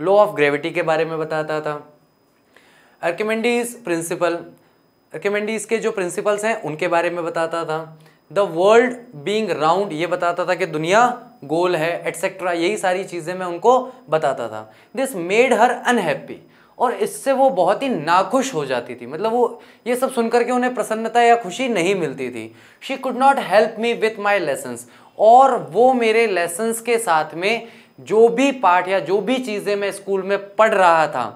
law of gravity के बारे में बताता था अर्कमेंडीज प्रिंसिपल अर्कमेंडीज के जो प्रिंसिपल्स हैं उनके बारे में बताता था द वर्ल्ड बींग राउंड ये बताता था कि दुनिया गोल है एट्सेट्रा यही सारी चीज़ें मैं उनको बताता था दिस मेड हर अनहैप्पी और इससे वो बहुत ही नाखुश हो जाती थी मतलब वो ये सब सुनकर के उन्हें प्रसन्नता या खुशी नहीं मिलती थी she could not help me with my lessons और वो मेरे लेसन्स के साथ में जो भी पाठ या जो भी चीज़ें मैं स्कूल में पढ़ रहा था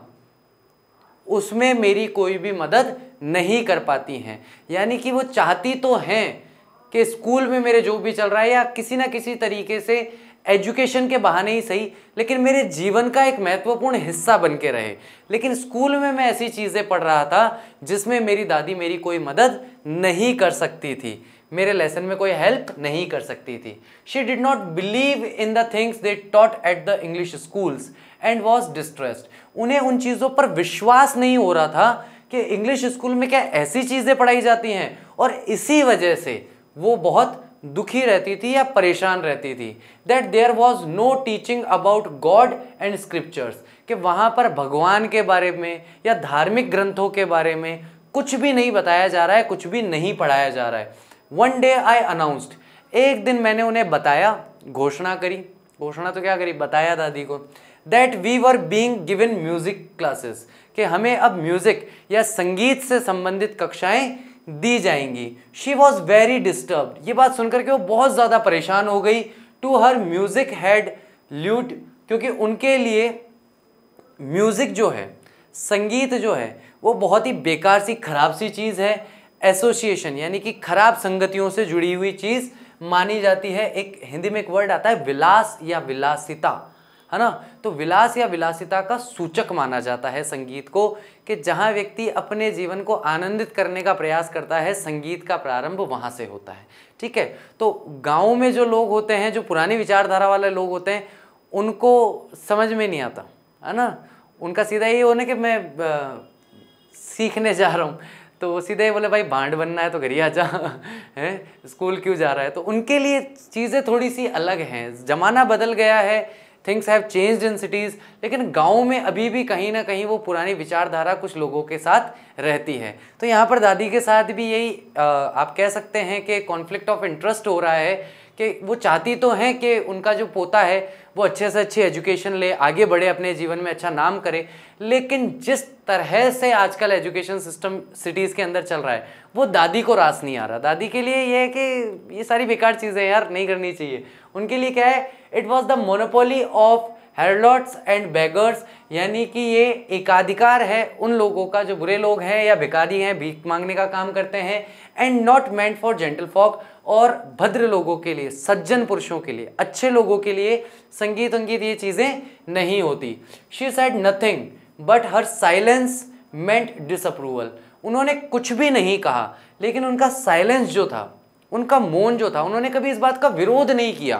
उसमें मेरी कोई भी मदद नहीं कर पाती हैं यानी कि वो चाहती तो हैं कि स्कूल में मेरे जो भी चल रहा है या किसी ना किसी तरीके से एजुकेशन के बहाने ही सही लेकिन मेरे जीवन का एक महत्वपूर्ण हिस्सा बन के रहे लेकिन स्कूल में मैं ऐसी चीज़ें पढ़ रहा था जिसमें मेरी दादी मेरी कोई मदद नहीं कर सकती थी मेरे लेसन में कोई हेल्प नहीं कर सकती थी she did not believe in the things they taught at the English schools and was distressed उन्हें उन चीज़ों पर विश्वास नहीं हो रहा था कि इंग्लिश स्कूल में क्या ऐसी चीज़ें पढ़ाई जाती हैं और इसी वजह से वो बहुत दुखी रहती थी या परेशान रहती थी that there was no teaching about God and scriptures कि वहाँ पर भगवान के बारे में या धार्मिक ग्रंथों के बारे में कुछ भी नहीं बताया जा रहा है कुछ भी नहीं पढ़ाया जा रहा है वन डे आई अनाउंस्ड एक दिन मैंने उन्हें बताया घोषणा करी घोषणा तो क्या करी बताया दादी को that we were being given music classes कि हमें अब म्यूजिक या संगीत से संबंधित कक्षाएं दी जाएंगी शी वॉज वेरी डिस्टर्ब ये बात सुनकर के वो बहुत ज़्यादा परेशान हो गई to her music had lewd क्योंकि उनके लिए म्यूज़िक जो है संगीत जो है वो बहुत ही बेकार सी खराब सी चीज़ है एसोसिएशन यानी कि खराब संगतियों से जुड़ी हुई चीज़ मानी जाती है एक हिंदी में एक वर्ड आता है विलास या विलासिता है ना तो विलास या विलासिता का सूचक माना जाता है संगीत को कि जहाँ व्यक्ति अपने जीवन को आनंदित करने का प्रयास करता है संगीत का प्रारंभ वहाँ से होता है ठीक है तो गाँव में जो लोग होते हैं जो पुरानी विचारधारा वाले लोग होते हैं उनको समझ में नहीं आता है ना उनका सीधा ये होने कि मैं आ, सीखने जा रहा हूँ तो वो ही बोले भाई बांड बनना है तो घरिया जा है स्कूल क्यों जा रहा है तो उनके लिए चीज़ें थोड़ी सी अलग हैं ज़माना बदल गया है things have change in cities लेकिन गाँव में अभी भी कहीं ना कहीं वो पुरानी विचारधारा कुछ लोगों के साथ रहती है तो यहाँ पर दादी के साथ भी यही आप कह सकते हैं कि कॉन्फ्लिक्ट ऑफ इंटरेस्ट हो रहा है कि वो चाहती तो हैं कि उनका जो पोता है वो अच्छे से अच्छी एजुकेशन ले आगे बढ़े अपने जीवन में अच्छा नाम करे लेकिन जिस तरह से आजकल एजुकेशन सिस्टम सिटीज़ के अंदर चल रहा है वो दादी को रास नहीं आ रहा दादी के लिए ये है कि ये सारी बेकार चीज़ें यार नहीं करनी चाहिए उनके लिए क्या है it was the monopoly of harlots and beggars यानी कि ये एकाधिकार है उन लोगों का जो बुरे लोग हैं या भिकारी हैं भीख मांगने का काम करते हैं and not meant for gentle folk और भद्र लोगों के लिए सज्जन पुरुषों के लिए अच्छे लोगों के लिए संगीत वंगीत ये चीज़ें नहीं होती she said nothing but her silence meant disapproval उन्होंने कुछ भी नहीं कहा लेकिन उनका साइलेंस जो था उनका मौन जो था उन्होंने कभी इस बात का विरोध नहीं किया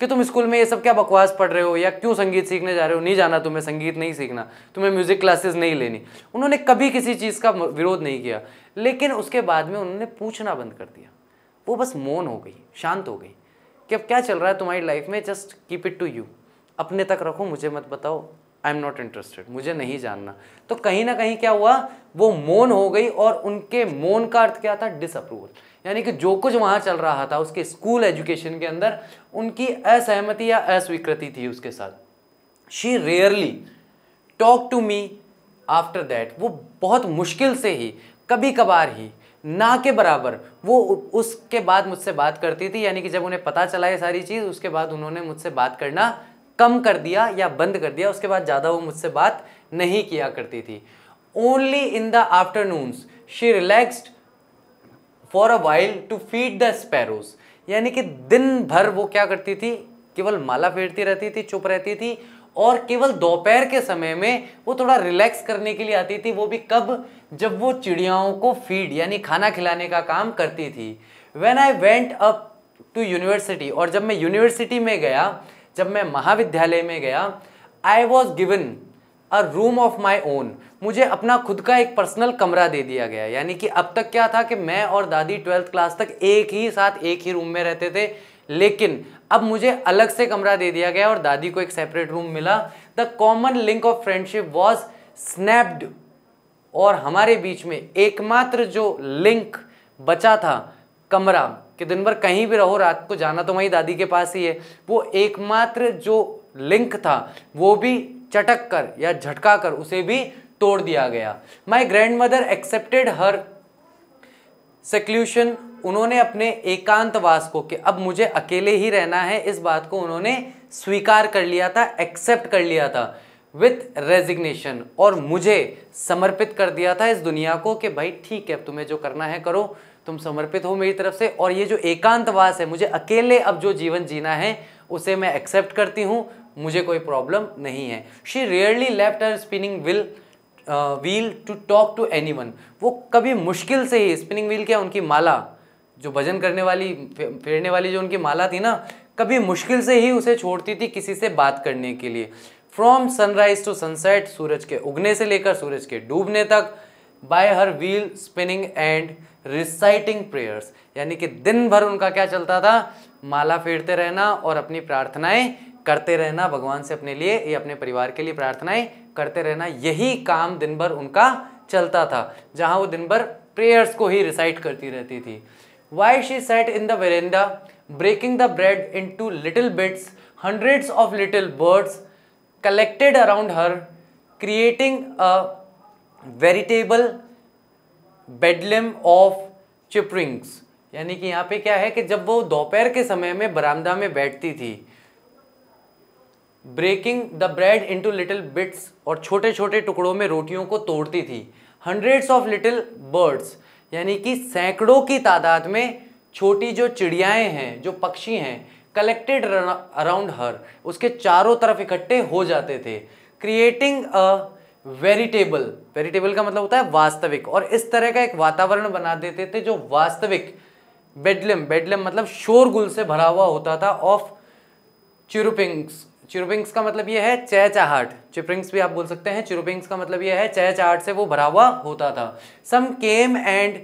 कि तुम स्कूल में ये सब क्या बकवास पढ़ रहे हो या क्यों संगीत सीखने जा रहे हो नहीं जाना तुम्हें संगीत नहीं सीखना तुम्हें म्यूज़िक क्लासेस नहीं लेनी उन्होंने कभी किसी चीज़ का विरोध नहीं किया लेकिन उसके बाद में उन्होंने पूछना बंद कर दिया वो बस मौन हो गई शांत हो गई कि अब क्या चल रहा है तुम्हारी लाइफ में just keep it to you अपने तक रखो मुझे मत बताओ आई एम नॉट इंटरेस्टेड मुझे नहीं जानना तो कहीं ना कहीं क्या हुआ वो मौन हो गई और उनके मौन का अर्थ क्या था डिसअप्रूवल यानी कि जो कुछ वहाँ चल रहा था उसके स्कूल एजुकेशन के अंदर उनकी असहमति या अस्वीकृति थी उसके साथ she rarely talk to me after that वो बहुत मुश्किल से ही कभी कभार ही ना के बराबर वो उसके बाद मुझसे बात करती थी यानी कि जब उन्हें पता चला ये सारी चीज़ उसके बाद उन्होंने मुझसे बात करना कम कर दिया या बंद कर दिया उसके बाद ज़्यादा वो मुझसे बात नहीं किया करती थी only in the afternoons she relaxed for a while to feed the sparrows यानी कि दिन भर वो क्या करती थी केवल माला फेरती रहती थी चुप रहती थी और केवल दोपहर के समय में वो थोड़ा रिलैक्स करने के लिए आती थी वो भी कब जब वो चिड़ियाओं को फीड यानी खाना खिलाने का काम करती थी when I went up to university और जब मैं यूनिवर्सिटी में गया जब मैं महाविद्यालय में गया I was given a room of my own मुझे अपना खुद का एक पर्सनल कमरा दे दिया गया यानी कि अब तक क्या था कि मैं और दादी ट्वेल्थ क्लास तक एक ही साथ एक ही रूम में रहते थे लेकिन अब मुझे अलग से कमरा दे दिया गया और दादी को एक सेपरेट रूम मिला the common link of friendship was snapped और हमारे बीच में एकमात्र जो लिंक बचा था कमरा कि दिन भर कहीं भी रहो रात को जाना तो वहीं दादी के पास ही है वो एकमात्र जो लिंक था वो भी चटक कर या झटका कर उसे भी तोड़ दिया गया my grandmother accepted her seclusion उन्होंने अपने एकांतवास को कि अब मुझे अकेले ही रहना है इस बात को उन्होंने स्वीकार कर लिया था एक्सेप्ट कर लिया था विथ रेजिग्नेशन और मुझे समर्पित कर दिया था इस दुनिया को कि भाई ठीक है तुम्हें जो करना है करो तुम समर्पित हो मेरी तरफ से और ये जो एकांतवास है मुझे अकेले अब जो जीवन जीना है उसे मैं एक्सेप्ट करती हूँ मुझे कोई प्रॉब्लम नहीं है she rarely left and spinning will wheel to talk to any वो कभी मुश्किल से ही स्पिनिंग व्हील क्या उनकी माला जो भजन करने वाली फेरने वाली जो उनकी माला थी ना कभी मुश्किल से ही उसे छोड़ती थी किसी से बात करने के लिए फ्रॉम सनराइज टू सनसेट सूरज के उगने से लेकर सूरज के डूबने तक by her wheel spinning and reciting prayers यानी कि दिन भर उनका क्या चलता था माला फेरते रहना और अपनी प्रार्थनाएं करते रहना भगवान से अपने लिए या अपने परिवार के लिए प्रार्थनाएं करते रहना यही काम दिन भर उनका चलता था जहाँ वो दिन भर प्रेयर्स को ही रिसाइट करती रहती थी while she sat in the verandah breaking the bread into little bits hundreds of little birds collected around her creating a veritable bedlam of chirrupings यानी कि यहाँ पे क्या है कि जब वो दोपहर के समय में बरामदा में बैठती थी breaking the bread into little bits और छोटे छोटे टुकड़ों में रोटियों को तोड़ती थी हंड्रेड्स ऑफ लिटिल बर्ड्स यानी कि सैकड़ों की तादाद में छोटी जो चिड़ियाएँ हैं जो पक्षी हैं कलेक्टेड अराउंड हर उसके चारों तरफ इकट्ठे हो जाते थे क्रिएटिंग अ वेरिटेबल वेरिटेबल का मतलब होता है वास्तविक और इस तरह का एक वातावरण बना देते थे जो वास्तविक बेडलम बेडलम मतलब शोरगुल से भरा हुआ होता था ऑफ चिरुपिंग्स चिरुबिंग्स का मतलब ये है चहचहाट चिपरिंग्स भी आप बोल सकते हैं चिरुबिंग्स का मतलब ये है चहचहाट से वो भरा हुआ होता था some came and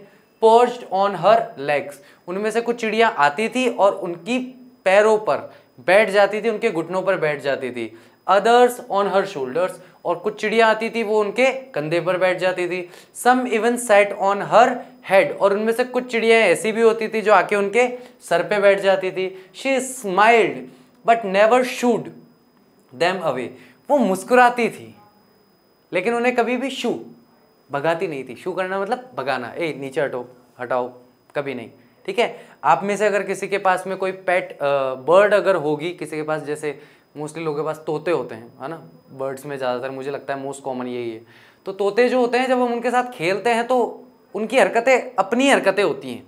perch on her legs उनमें से कुछ चिड़िया आती थी और उनकी पैरों पर बैठ जाती थी उनके घुटनों पर बैठ जाती थी अदर्स ऑन हर शोल्डर्स और कुछ चिड़िया आती थी वो उनके कंधे पर बैठ जाती थी some even sat on her head और उनमें से कुछ चिड़ियाँ ऐसी भी होती थी जो आके उनके सर पे बैठ जाती थी she smiled but never shooed them away वो मुस्कुराती थी लेकिन उन्हें कभी भी शू भगाती नहीं थी शू करना मतलब भगाना ए नीचे हटो हटाओ कभी नहीं ठीक है आप में से अगर किसी के पास में कोई पेट बर्ड अगर होगी किसी के पास जैसे मोस्टली लोगों के पास तोते होते हैं है ना बर्ड्स में ज़्यादातर मुझे लगता है मोस्ट कॉमन यही है तो तोते जो होते हैं जब हम उनके साथ खेलते हैं तो उनकी हरकतें अपनी हरकतें होती हैं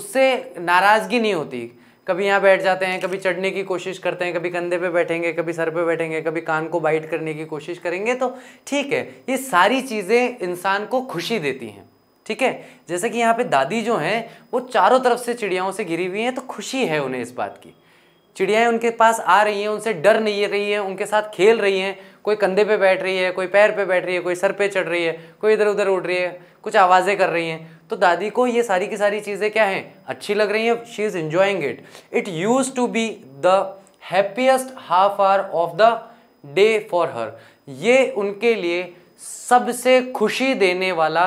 उससे नाराज़गी नहीं होती कभी यहाँ बैठ जाते हैं कभी चढ़ने की कोशिश करते हैं कभी कंधे पे बैठेंगे कभी सर पे बैठेंगे कभी कान को बाइट करने की कोशिश करेंगे तो ठीक है ये सारी चीज़ें इंसान को खुशी देती हैं ठीक है जैसे कि यहाँ पे दादी जो हैं वो चारों तरफ से चिड़ियाओं से घिरी हुई हैं तो खुशी है उन्हें इस बात की चिड़ियाएँ उनके पास आ रही हैं उनसे डर नहीं रही हैं उनके साथ खेल रही हैं कोई कंधे पे बैठ रही है कोई पैर पे बैठ रही है कोई सर पे चढ़ रही है कोई इधर उधर उड़ रही है कुछ आवाज़ें कर रही हैं तो दादी को ये सारी की सारी चीज़ें क्या हैं अच्छी लग रही हैं she is enjoying it it used to be the happiest half hour of the day for her ये उनके लिए सबसे खुशी देने वाला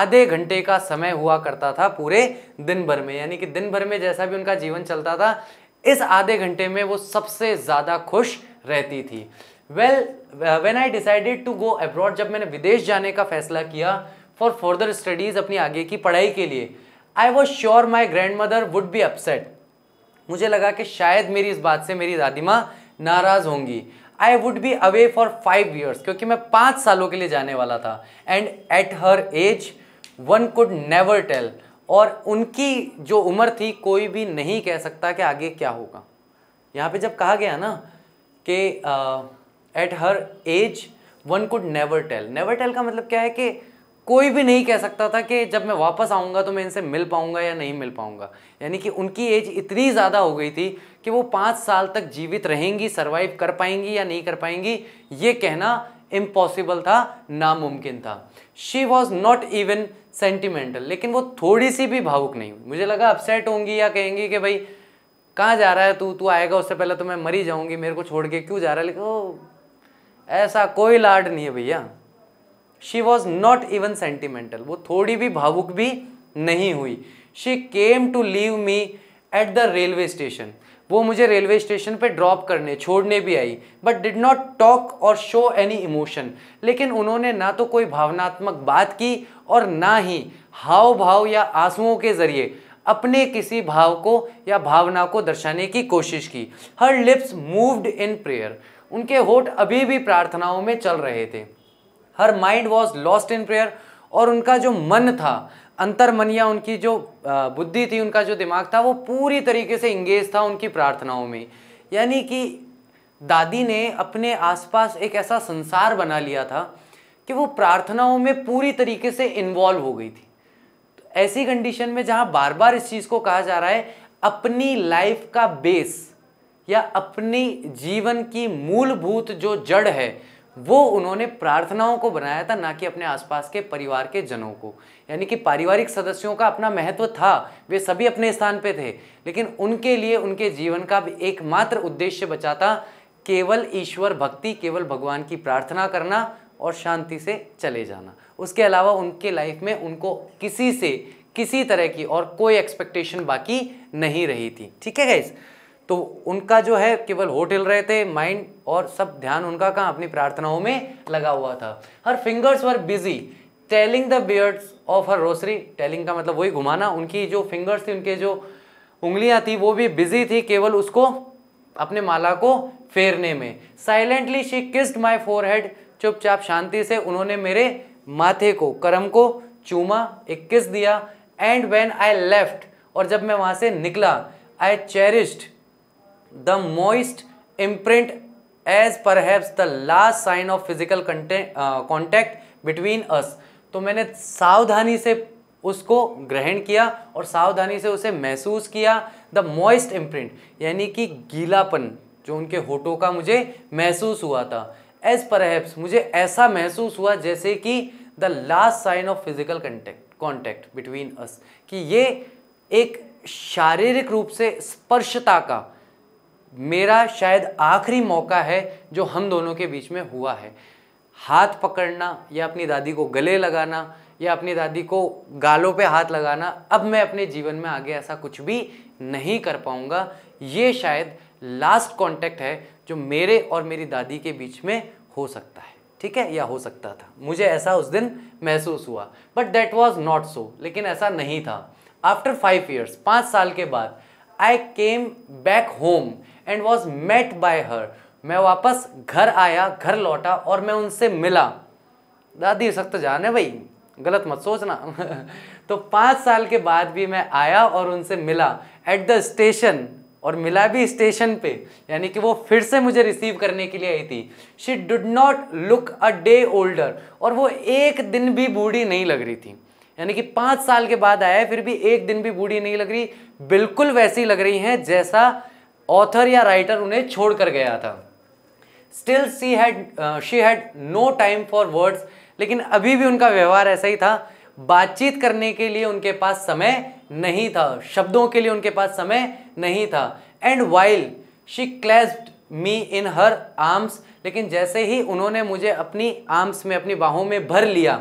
आधे घंटे का समय हुआ करता था पूरे दिन भर में यानी कि दिन भर में जैसा भी उनका जीवन चलता था इस आधे घंटे में वो सबसे ज़्यादा खुश रहती थी well when I decided to go abroad जब मैंने विदेश जाने का फैसला किया फॉर फर्दर स्टडीज अपनी आगे की पढ़ाई के लिए I was sure my grandmother would be upset मुझे लगा कि शायद मेरी इस बात से मेरी दादी माँ नाराज़ होंगी I would be away for five years क्योंकि मैं पाँच सालों के लिए जाने वाला था and at her age one could never tell और उनकी जो उम्र थी कोई भी नहीं कह सकता कि आगे क्या होगा यहाँ पे जब कहा गया ना कि at her age one could never tell never tell का मतलब क्या है कि कोई भी नहीं कह सकता था कि जब मैं वापस आऊँगा तो मैं इनसे मिल पाऊँगा या नहीं मिल पाऊँगा यानी कि उनकी एज इतनी ज़्यादा हो गई थी कि वो पाँच साल तक जीवित रहेंगी सर्वाइव कर पाएंगी या नहीं कर पाएंगी ये कहना इम्पॉसिबल था नामुमकिन था she was not even sentimental लेकिन वो थोड़ी सी भी भावुक नहीं हुई मुझे लगा अपसेट होंगी या कहेंगी कि भाई कहाँ जा रहा है तू तू आएगा उससे पहले तो मैं मरी जाऊँगी मेरे को छोड़ के क्यों जा रहा है लेकिन ऐसा कोई लाड नहीं है भैया she was not even sentimental वो थोड़ी भी भावुक भी नहीं हुई she came to leave me at the railway station वो मुझे रेलवे स्टेशन पे ड्रॉप करने छोड़ने भी आई बट डिड नॉट टॉक और शो एनी इमोशन लेकिन उन्होंने ना तो कोई भावनात्मक बात की और ना ही हाव भाव या आंसुओं के ज़रिए अपने किसी भाव को या भावना को दर्शाने की कोशिश की her lips moved in prayer उनके होठ अभी भी प्रार्थनाओं में चल रहे थे her mind was lost in prayer और उनका जो मन था अंतर मनिया उनकी जो बुद्धि थी उनका जो दिमाग था वो पूरी तरीके से इंगेज था उनकी प्रार्थनाओं में यानी कि दादी ने अपने आसपास एक ऐसा संसार बना लिया था कि वो प्रार्थनाओं में पूरी तरीके से इन्वॉल्व हो गई थी तो ऐसी कंडीशन में जहाँ बार बार इस चीज़ को कहा जा रहा है अपनी लाइफ का बेस या अपनी जीवन की मूलभूत जो जड़ है वो उन्होंने प्रार्थनाओं को बनाया था ना कि अपने आसपास के परिवार के जनों को यानी कि पारिवारिक सदस्यों का अपना महत्व था वे सभी अपने स्थान पे थे लेकिन उनके लिए उनके जीवन का एकमात्र उद्देश्य बचा था केवल ईश्वर भक्ति केवल भगवान की प्रार्थना करना और शांति से चले जाना उसके अलावा उनके लाइफ में उनको किसी से किसी तरह की और कोई एक्सपेक्टेशन बाकी नहीं रही थी ठीक है गाइज़ तो उनका जो है केवल होटल रहे थे माइंड और सब ध्यान उनका कहाँ अपनी प्रार्थनाओं में लगा हुआ था her fingers were busy telling the beads of her rosary telling का मतलब वही घुमाना उनकी जो फिंगर्स थी उनके जो उंगलियां थी वो भी बिजी थी केवल उसको अपने माला को फेरने में silently she kissed my forehead चुपचाप शांति से उन्होंने मेरे माथे को करम को चूमा एक किस दिया एंड वेन आई लेफ्ट और जब मैं वहाँ से निकला I cherished moist moist as पर perhaps the last sign of physical contact between us तो मैंने सावधानी से उसको ग्रहण किया और सावधानी से उसे महसूस किया द मॉइस्ट इम्प्रिंट यानी कि गीलापन जो उनके होठों का मुझे महसूस हुआ था एज परहैप्स मुझे ऐसा महसूस हुआ जैसे कि the last sign of physical contact contact between us कि ये एक शारीरिक रूप से स्पर्शता का मेरा शायद आखिरी मौका है जो हम दोनों के बीच में हुआ है हाथ पकड़ना या अपनी दादी को गले लगाना या अपनी दादी को गालों पे हाथ लगाना अब मैं अपने जीवन में आगे ऐसा कुछ भी नहीं कर पाऊँगा ये शायद लास्ट कांटेक्ट है जो मेरे और मेरी दादी के बीच में हो सकता है ठीक है या हो सकता था मुझे ऐसा उस दिन महसूस हुआ but that was not so लेकिन ऐसा नहीं था आफ्टर फाइव ईयर्स पाँच साल के बाद I came back home and was met by her मैं वापस घर आया घर लौटा और मैं उनसे मिला दादी सख्त तो जान है भाई गलत मत सोचना तो पाँच साल के बाद भी मैं आया और उनसे मिला एट द स्टेशन और मिला भी स्टेशन पे यानी कि वो फिर से मुझे रिसीव करने के लिए आई थी she did not look a day older और वो एक दिन भी बूढ़ी नहीं लग रही थी यानी कि पाँच साल के बाद आया फिर भी एक दिन भी बूढ़ी नहीं लग रही बिल्कुल वैसी लग रही हैं जैसा ऑथर या राइटर उन्हें छोड़कर गया था still she had she had no time for words लेकिन अभी भी उनका व्यवहार ऐसा ही था बातचीत करने के लिए उनके पास समय नहीं था शब्दों के लिए उनके पास समय नहीं था and while she clasped me in her arms लेकिन जैसे ही उन्होंने मुझे अपनी आर्म्स में अपनी बाहों में भर लिया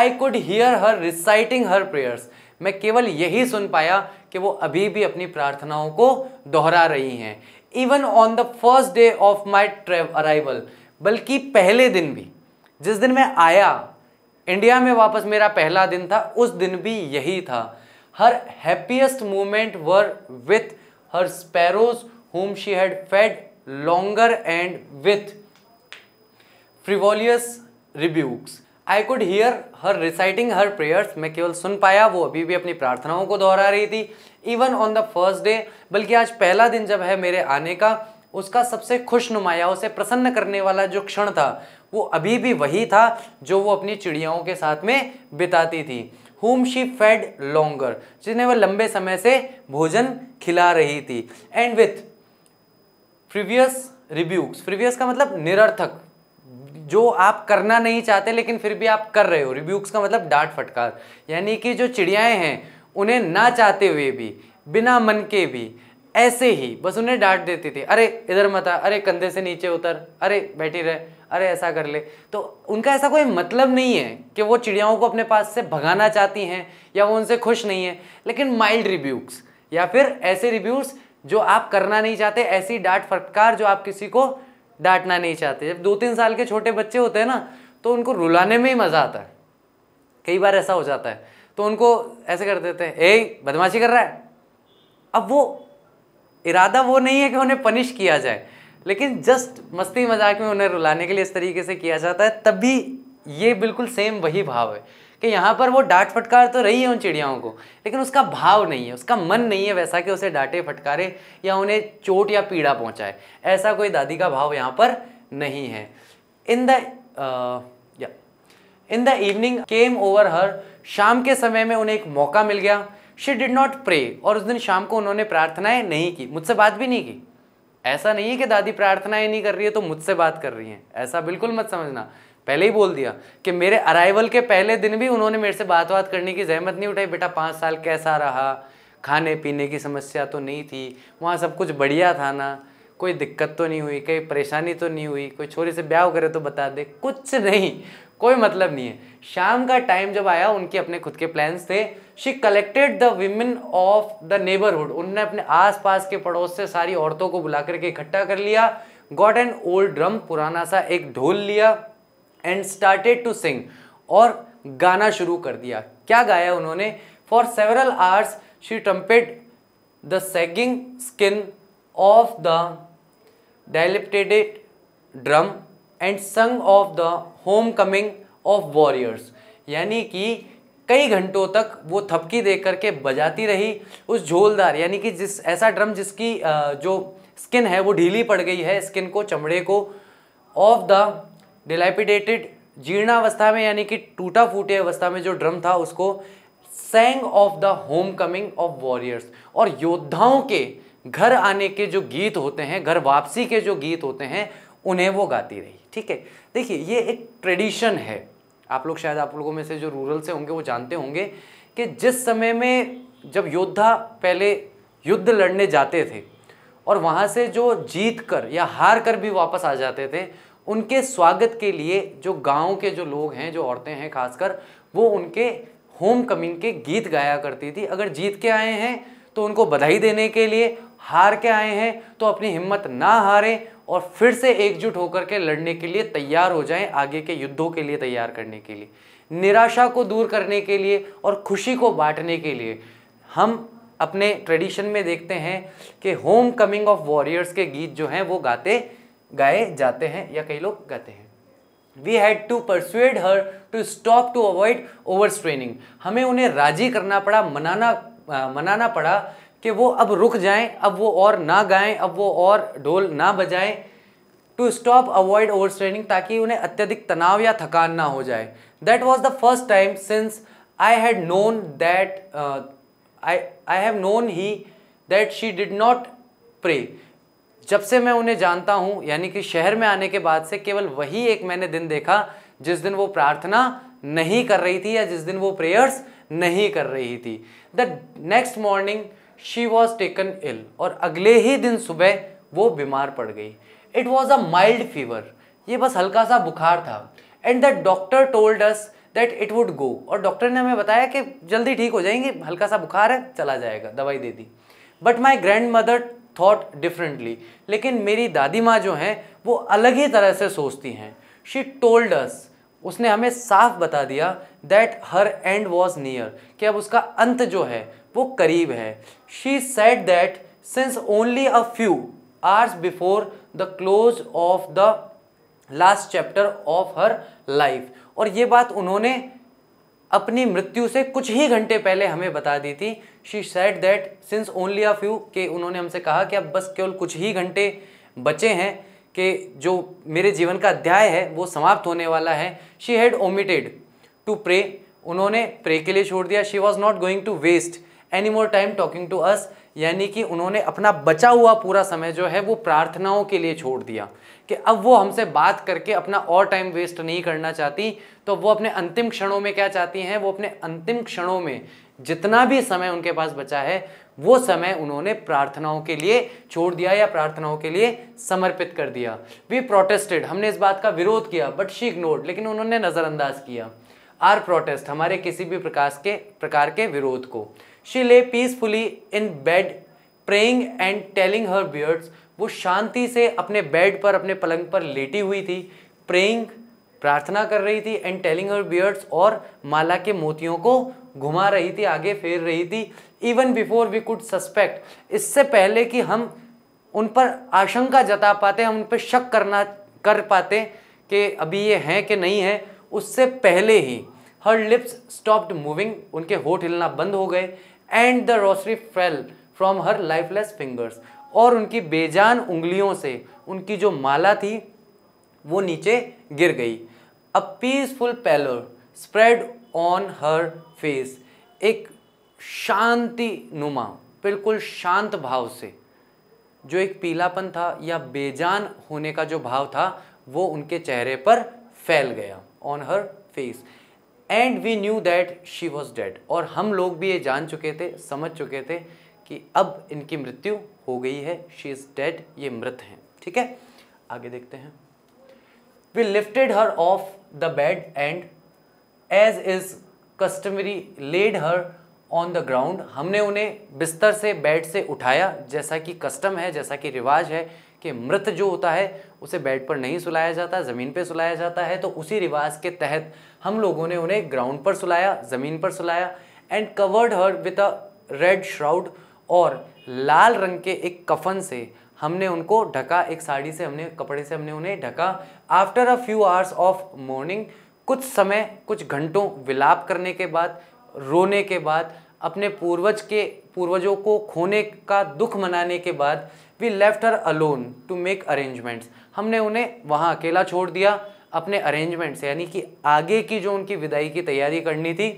I could hear her reciting her prayers मैं केवल यही सुन पाया कि वो अभी भी अपनी प्रार्थनाओं को दोहरा रही हैं even on the first day of my ट्रेव अराइवल बल्कि पहले दिन भी जिस दिन मैं आया इंडिया में वापस मेरा पहला दिन था उस दिन भी यही था her happiest moment were with her sparrows whom she had fed longer and with frivolous rebukes I could hear her reciting her prayers मैं केवल सुन पाया वो अभी भी अपनी प्रार्थनाओं को दोहरा रही थी even on the first day बल्कि आज पहला दिन जब है मेरे आने का उसका सबसे खुश नुमाया उसे प्रसन्न करने वाला जो क्षण था वो अभी भी वही था जो वो अपनी चिड़ियाओं के साथ में बिताती थी होम शी फेड लॉन्गर जिन्हें वह लंबे समय से भोजन खिला रही थी and with previous rebukes previous का मतलब निरर्थक जो आप करना नहीं चाहते लेकिन फिर भी आप कर रहे हो रिब्यूक्स का मतलब डांट फटकार यानी कि जो चिड़ियाएँ हैं उन्हें ना चाहते हुए भी बिना मन के भी ऐसे ही बस उन्हें डांट देती थी अरे इधर मत आ अरे कंधे से नीचे उतर अरे बैठी रहे अरे ऐसा कर ले तो उनका ऐसा कोई मतलब नहीं है कि वो चिड़ियाओं को अपने पास से भगाना चाहती हैं या वो उनसे खुश नहीं है लेकिन माइल्ड रिव्यूक्स या फिर ऐसे रिव्यूस जो आप करना नहीं चाहते ऐसी डांट फटकार जो आप किसी को डांटना नहीं चाहते जब दो तीन साल के छोटे बच्चे होते हैं ना तो उनको रुलाने में ही मज़ा आता है कई बार ऐसा हो जाता है तो उनको ऐसे कर देते हैं ए बदमाशी कर रहा है अब वो इरादा वो नहीं है कि उन्हें पनिश किया जाए लेकिन जस्ट मस्ती मजाक में उन्हें रुलाने के लिए इस तरीके से किया जाता है तभी ये बिल्कुल सेम वही भाव है कि यहाँ पर वो डांट फटकार तो रही है उन चिड़ियाओं को लेकिन उसका भाव नहीं है उसका मन नहीं है वैसा कि उसे डांटे फटकारे या उन्हें चोट या पीड़ा पहुँचाए ऐसा कोई दादी का भाव यहाँ पर नहीं है in the in the evening came over her शाम के समय में उन्हें एक मौका मिल गया शी डिड नॉट प्रे और उस दिन शाम को उन्होंने प्रार्थनाएं नहीं की मुझसे बात भी नहीं की ऐसा नहीं है कि दादी प्रार्थनाएं नहीं कर रही है तो मुझसे बात कर रही हैं ऐसा बिल्कुल मत समझना पहले ही बोल दिया कि मेरे अराइवल के पहले दिन भी उन्होंने मेरे से बात बात करने की जहमत नहीं उठाई बेटा पाँच साल कैसा रहा खाने पीने की समस्या तो नहीं थी वहाँ सब कुछ बढ़िया था ना कोई दिक्कत तो नहीं हुई कोई परेशानी तो नहीं हुई कोई छोरी से ब्याह करे तो बता दे कुछ नहीं कोई मतलब नहीं है शाम का टाइम जब आया उनके अपने खुद के प्लान्स थे she collected the women of the neighbourhood उनने अपने आसपास के पड़ोस से सारी औरतों को बुला करके इकट्ठा कर लिया गॉट एन ओल्ड ड्रम पुराना सा एक ढोल लिया एंड स्टार्टेड टू सिंग और गाना शुरू कर दिया क्या गाया उन्होंने for several hours she thumped the sagging skin of the dilapidated drum and sang of the home coming of warriors यानी कि कई घंटों तक वो थपकी दे करके बजाती रही उस झोलदार यानी कि जिस ऐसा ड्रम जिसकी जो स्किन है वो ढीली पड़ गई है स्किन को चमड़े को ऑफ द डिलेपिडेटेड जीर्णावस्था में यानी कि टूटा फूटे अवस्था में जो ड्रम था उसको sang of the home coming of warriors और योद्धाओं के घर आने के जो गीत होते हैं घर वापसी के जो गीत होते हैं उन्हें वो गाती रही ठीक है देखिए ये एक ट्रेडिशन है आप लोग शायद आप लोगों में से जो रूरल से होंगे वो जानते होंगे कि जिस समय में जब योद्धा पहले युद्ध लड़ने जाते थे और वहाँ से जो जीत कर या हार कर भी वापस आ जाते थे उनके स्वागत के लिए जो गांव के जो लोग हैं जो औरतें हैं खासकर वो उनके होम कमिंग के गीत गाया करती थी अगर जीत के आए हैं तो उनको बधाई देने के लिए हार के आए हैं तो अपनी हिम्मत ना हारें और फिर से एकजुट होकर के लड़ने के लिए तैयार हो जाएं आगे के युद्धों के लिए तैयार करने के लिए निराशा को दूर करने के लिए और खुशी को बांटने के लिए हम अपने ट्रेडिशन में देखते हैं कि होम कमिंग ऑफ वॉरियर्स के गीत जो हैं वो गाते गाए जाते हैं या कई लोग गाते हैं we had to persuade her to stop to avoid overstraining हमें उन्हें राजी करना पड़ा मनाना आ, मनाना पड़ा कि वो अब रुक जाएं अब वो और ना गाएं अब वो और ढोल ना बजाएं to stop avoid overstraining ताकि उन्हें अत्यधिक तनाव या थकान ना हो जाए that was the first time since I had known that I I have known he that she did not pray जब से मैं उन्हें जानता हूँ यानी कि शहर में आने के बाद से केवल वही एक मैंने दिन देखा जिस दिन वो प्रार्थना नहीं कर रही थी या जिस दिन वो प्रेयर्स नहीं कर रही थी the next morning she was taken ill और अगले ही दिन सुबह वो बीमार पड़ गई it was a mild fever ये बस हल्का सा बुखार था and the doctor told us that it would go और डॉक्टर ने हमें बताया कि जल्दी ठीक हो जाएंगे हल्का सा बुखार है चला जाएगा दवाई दे दी but my grandmother thought differently लेकिन मेरी दादी माँ जो हैं वो अलग ही तरह से सोचती हैं शी टोल्ड अस उसने हमें साफ बता दिया that her end was near कि अब उसका अंत जो है वो करीब है she said that since only a few hours before the close of the last chapter of her life और ये बात उन्होंने अपनी मृत्यु से कुछ ही घंटे पहले हमें बता दी थी she said that since only a few कि उन्होंने हमसे कहा कि अब बस केवल कुछ ही घंटे बचे हैं कि जो मेरे जीवन का अध्याय है वो समाप्त होने वाला है she had omitted to pray उन्होंने प्रे के लिए छोड़ दिया she was not going to waste any more time talking to us यानी कि उन्होंने अपना बचा हुआ पूरा समय जो है वो प्रार्थनाओं के लिए छोड़ दिया कि अब वो हमसे बात करके अपना और टाइम वेस्ट नहीं करना चाहती तो वो अपने अंतिम क्षणों में क्या चाहती हैं वो अपने अंतिम क्षणों में जितना भी समय उनके पास बचा है वो समय उन्होंने प्रार्थनाओं के लिए छोड़ दिया या प्रार्थनाओं के लिए समर्पित कर दिया वी प्रोटेस्टेड हमने इस बात का विरोध किया बट शी इग्नोर्ड लेकिन उन्होंने नज़रअंदाज किया आर प्रोटेस्ट हमारे किसी भी प्रकाश के प्रकार के विरोध को she lay peacefully in bed praying and telling her beads वो शांति से अपने बेड पर अपने पलंग पर लेटी हुई थी प्रेइंग प्रार्थना कर रही थी एंड टेलिंग हर बियर्ड्स और माला के मोतियों को घुमा रही थी आगे फेर रही थी even before we could suspect इससे पहले कि हम उन पर आशंका जता पाते हम उन पर शक करना कर पाते कि अभी ये हैं कि नहीं है उससे पहले ही हर लिप्स स्टॉप्ड मूविंग उनके होठ हिलना बंद हो गए and the rosary fell from her lifeless fingers और उनकी बेजान उंगलियों से उनकी जो माला थी वो नीचे गिर गई a peaceful pallor spread on her face एक शांति नुमा बिल्कुल शांत भाव से जो एक पीलापन था या बेजान होने का जो भाव था वो उनके चेहरे पर फैल गया on her face and we knew that she was dead और हम लोग भी ये जान चुके थे समझ चुके थे कि अब इनकी मृत्यु हो गई है शी इज़ डेड ये मृत हैं ठीक है आगे देखते हैं we lifted her off the bed and as is customary laid her on the ground हमने उन्हें बिस्तर से बेड से उठाया जैसा कि कस्टम है जैसा कि रिवाज है कि मृत जो होता है उसे बेड पर नहीं सुलाया जाता ज़मीन पर सुलाया जाता है तो उसी रिवाज के तहत हम लोगों ने उन्हें ग्राउंड पर सुलाया ज़मीन पर सुलाया and covered her with a red shroud और लाल रंग के एक कफन से हमने उनको ढका एक साड़ी से हमने कपड़े से हमने उन्हें ढका after a few hours of mourning कुछ समय कुछ घंटों विलाप करने के बाद रोने के बाद अपने पूर्वज के पूर्वजों को खोने का दुख मनाने के बाद we left her alone to make arrangements हमने उन्हें वहाँ अकेला छोड़ दिया अपने अरेंजमेंट्स यानी कि आगे की जो उनकी विदाई की तैयारी करनी थी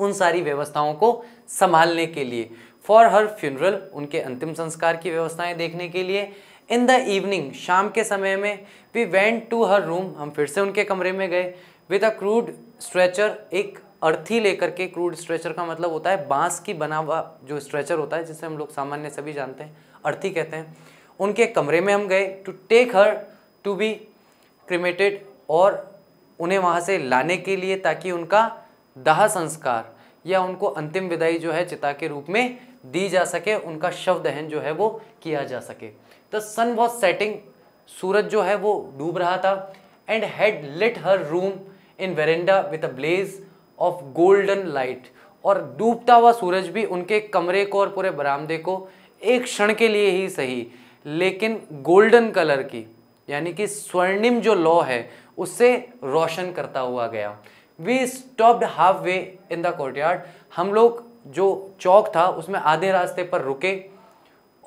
उन सारी व्यवस्थाओं को संभालने के लिए फॉर हर फ्यूनरल उनके अंतिम संस्कार की व्यवस्थाएं देखने के लिए इन द इवनिंग शाम के समय में we went to her room हम फिर से उनके कमरे में गए विद अ क्रूड स्ट्रेचर एक अर्थी लेकर के क्रूड स्ट्रेचर का मतलब होता है बांस की बना हुआ जो स्ट्रेचर होता है जिसे हम लोग सामान्य सभी जानते हैं अर्थी कहते हैं उनके कमरे में हम गए to take her to be cremated और उन्हें वहाँ से लाने के लिए ताकि उनका दाह संस्कार या उनको अंतिम विदाई जो है चिता के रूप में दी जा सके उनका शव दहन जो है वो किया जा सके द सन वॉज सेटिंग सूरज जो है वो डूब रहा था and had lit her room in verandah with a blaze of golden light और डूबता हुआ सूरज भी उनके कमरे को और पूरे बरामदे को एक क्षण के लिए ही सही लेकिन गोल्डन कलर की यानी कि स्वर्णिम जो लॉ है उससे रोशन करता हुआ गया we stopped half way in the yard हम लोग जो चौक था उसमें आधे रास्ते पर रुके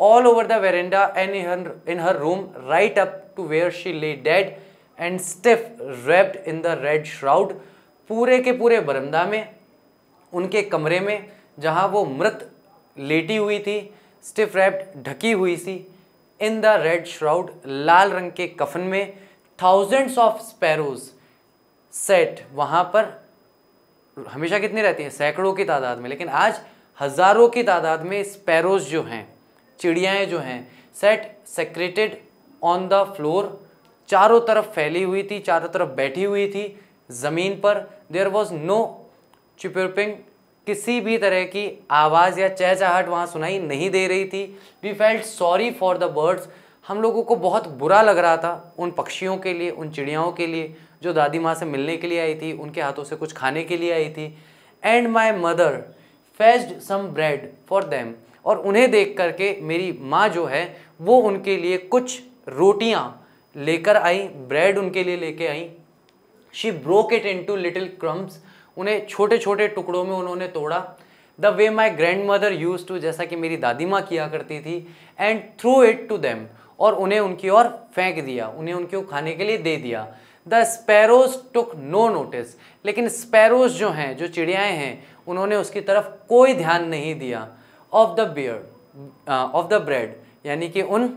all over the verandah and in her room right up to where she lay dead and stiff wrapped in the red shroud पूरे के पूरे बरंदा में उनके कमरे में जहाँ वो मृत लेटी हुई थी स्टिफ रैप्ड ढकी हुई सी इन द रेड श्राउड लाल रंग के कफन में थाउजेंड्स ऑफ स्पैरोज सेट वहाँ पर हमेशा कितनी रहती हैं सैकड़ों की तादाद में लेकिन आज हज़ारों की तादाद में स्पैरोज जो हैं चिड़ियाएँ जो हैं sat scattered on the floor चारों तरफ फैली हुई थी चारों तरफ बैठी हुई थी ज़मीन पर देयर वॉज नो चिपिंग किसी भी तरह की आवाज़ या चहचहट वहाँ सुनाई नहीं दे रही थी we felt sorry for the birds हम लोगों को बहुत बुरा लग रहा था उन पक्षियों के लिए उन चिड़ियाओं के लिए जो दादी माँ से मिलने के लिए आई थी उनके हाथों से कुछ खाने के लिए आई थी and my mother fetched some bread for them और उन्हें देख करके मेरी माँ जो है वो उनके लिए कुछ रोटियाँ लेकर आई ब्रेड उनके लिए लेके आई she broke it into little crumbs उन्हें छोटे छोटे टुकड़ों में उन्होंने तोड़ा the way my grandmother used to जैसा कि मेरी दादी माँ किया करती थी and threw it to them और उन्हें उनकी ओर फेंक दिया उन्हें उनके खाने के लिए दे दिया the sparrows took no notice लेकिन स्पैरोज जो हैं जो चिड़ियाएँ हैं उन्होंने उसकी तरफ कोई ध्यान नहीं दिया of the bear of the bread यानी कि उन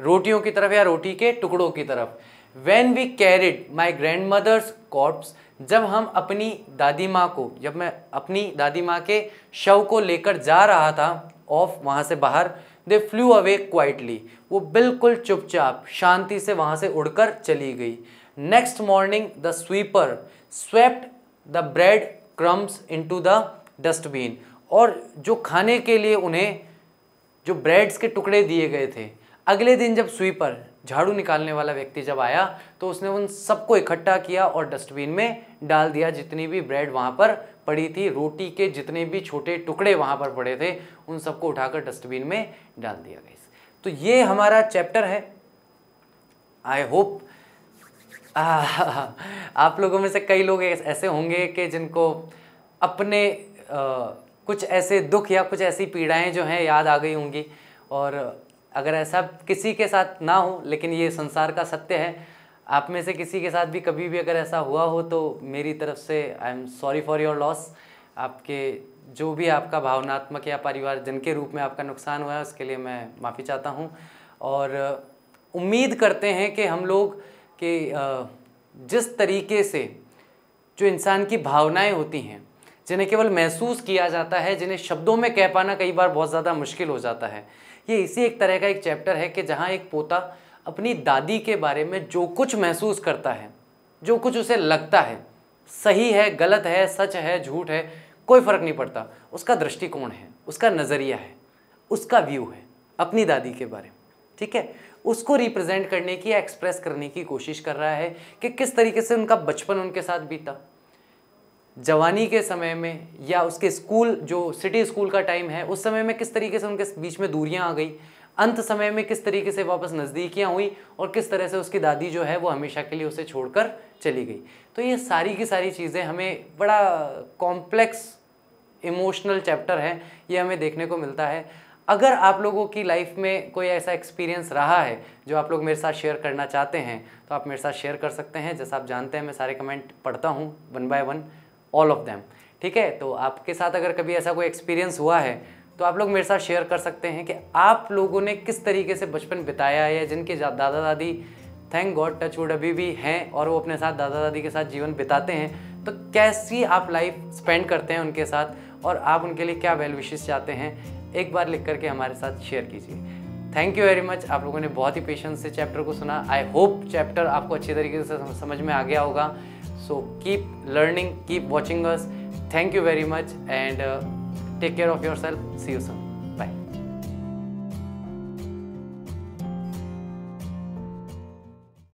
रोटियों की तरफ या रोटी के टुकड़ों की तरफ when we carried my grandmother's corpse जब हम अपनी दादी माँ को जब मैं अपनी दादी माँ के शव को लेकर जा रहा था ऑफ वहाँ से बाहर दे फ्लू अवे क्वाइटली वो बिल्कुल चुपचाप शांति से वहाँ से उड़कर चली गई next morning the sweeper swept the bread crumbs to the dustbin और जो खाने के लिए उन्हें जो ब्रेड्स के टुकड़े दिए गए थे अगले दिन जब स्वीपर झाड़ू निकालने वाला व्यक्ति जब आया तो उसने उन सबको इकट्ठा किया और डस्टबिन में डाल दिया जितनी भी ब्रेड वहाँ पर पड़ी थी रोटी के जितने भी छोटे टुकड़े वहाँ पर पड़े थे उन सबको उठाकर डस्टबिन में डाल दिया गया तो ये हमारा चैप्टर है आई होप आप लोगों में से कई लोग ऐसे होंगे कि जिनको अपने आ, कुछ ऐसे दुख या कुछ ऐसी पीड़ाएं जो हैं याद आ गई होंगी और अगर ऐसा किसी के साथ ना हो लेकिन ये संसार का सत्य है आप में से किसी के साथ भी कभी भी अगर ऐसा हुआ हो तो मेरी तरफ से I am sorry for your loss आपके जो भी आपका भावनात्मक या परिवार जन के रूप में आपका नुकसान हुआ है उसके लिए मैं माफ़ी चाहता हूँ और उम्मीद करते हैं कि हम लोग के जिस तरीके से जो इंसान की भावनाएं होती हैं जिन्हें केवल महसूस किया जाता है जिन्हें शब्दों में कह पाना कई बार बहुत ज़्यादा मुश्किल हो जाता है ये इसी एक तरह का एक चैप्टर है कि जहाँ एक पोता अपनी दादी के बारे में जो कुछ महसूस करता है जो कुछ उसे लगता है सही है गलत है सच है झूठ है कोई फ़र्क नहीं पड़ता उसका दृष्टिकोण है उसका नज़रिया है उसका व्यू है अपनी दादी के बारे में ठीक है उसको रिप्रेजेंट करने की या एक्सप्रेस करने की कोशिश कर रहा है कि किस तरीके से उनका बचपन उनके साथ बीता जवानी के समय में या उसके स्कूल जो सिटी स्कूल का टाइम है उस समय में किस तरीके से उनके बीच में दूरियां आ गई अंत समय में किस तरीके से वापस नज़दीकियाँ हुई और किस तरह से उसकी दादी जो है वो हमेशा के लिए उसे छोड़कर चली गई तो ये सारी की सारी चीज़ें हमें बड़ा कॉम्प्लेक्स इमोशनल चैप्टर है ये हमें देखने को मिलता है अगर आप लोगों की लाइफ में कोई ऐसा एक्सपीरियंस रहा है जो आप लोग मेरे साथ शेयर करना चाहते हैं तो आप मेरे साथ शेयर कर सकते हैं जैसा आप जानते हैं मैं सारे कमेंट पढ़ता हूँ one by one all of them ठीक है तो आपके साथ अगर कभी ऐसा कोई एक्सपीरियंस हुआ है तो आप लोग मेरे साथ शेयर कर सकते हैं कि आप लोगों ने किस तरीके से बचपन बिताया है या जिनके दादा दादी थैंक गॉड टच वुड अभी भी हैं और वो अपने साथ दादा दादी के साथ जीवन बिताते हैं तो कैसी आप लाइफ स्पेंड करते हैं उनके साथ और आप उनके लिए क्या वेल विशेष चाहते हैं एक बार लिख करके हमारे साथ शेयर कीजिए थैंक यू वेरी मच आप लोगों ने बहुत ही पेशेंस से चैप्टर को सुना आई होप चैप्टर आपको अच्छी तरीके से समझ में आ गया होगा So keep learning, keep watching us. Thank you very much and uh, take care of yourself. See you soon.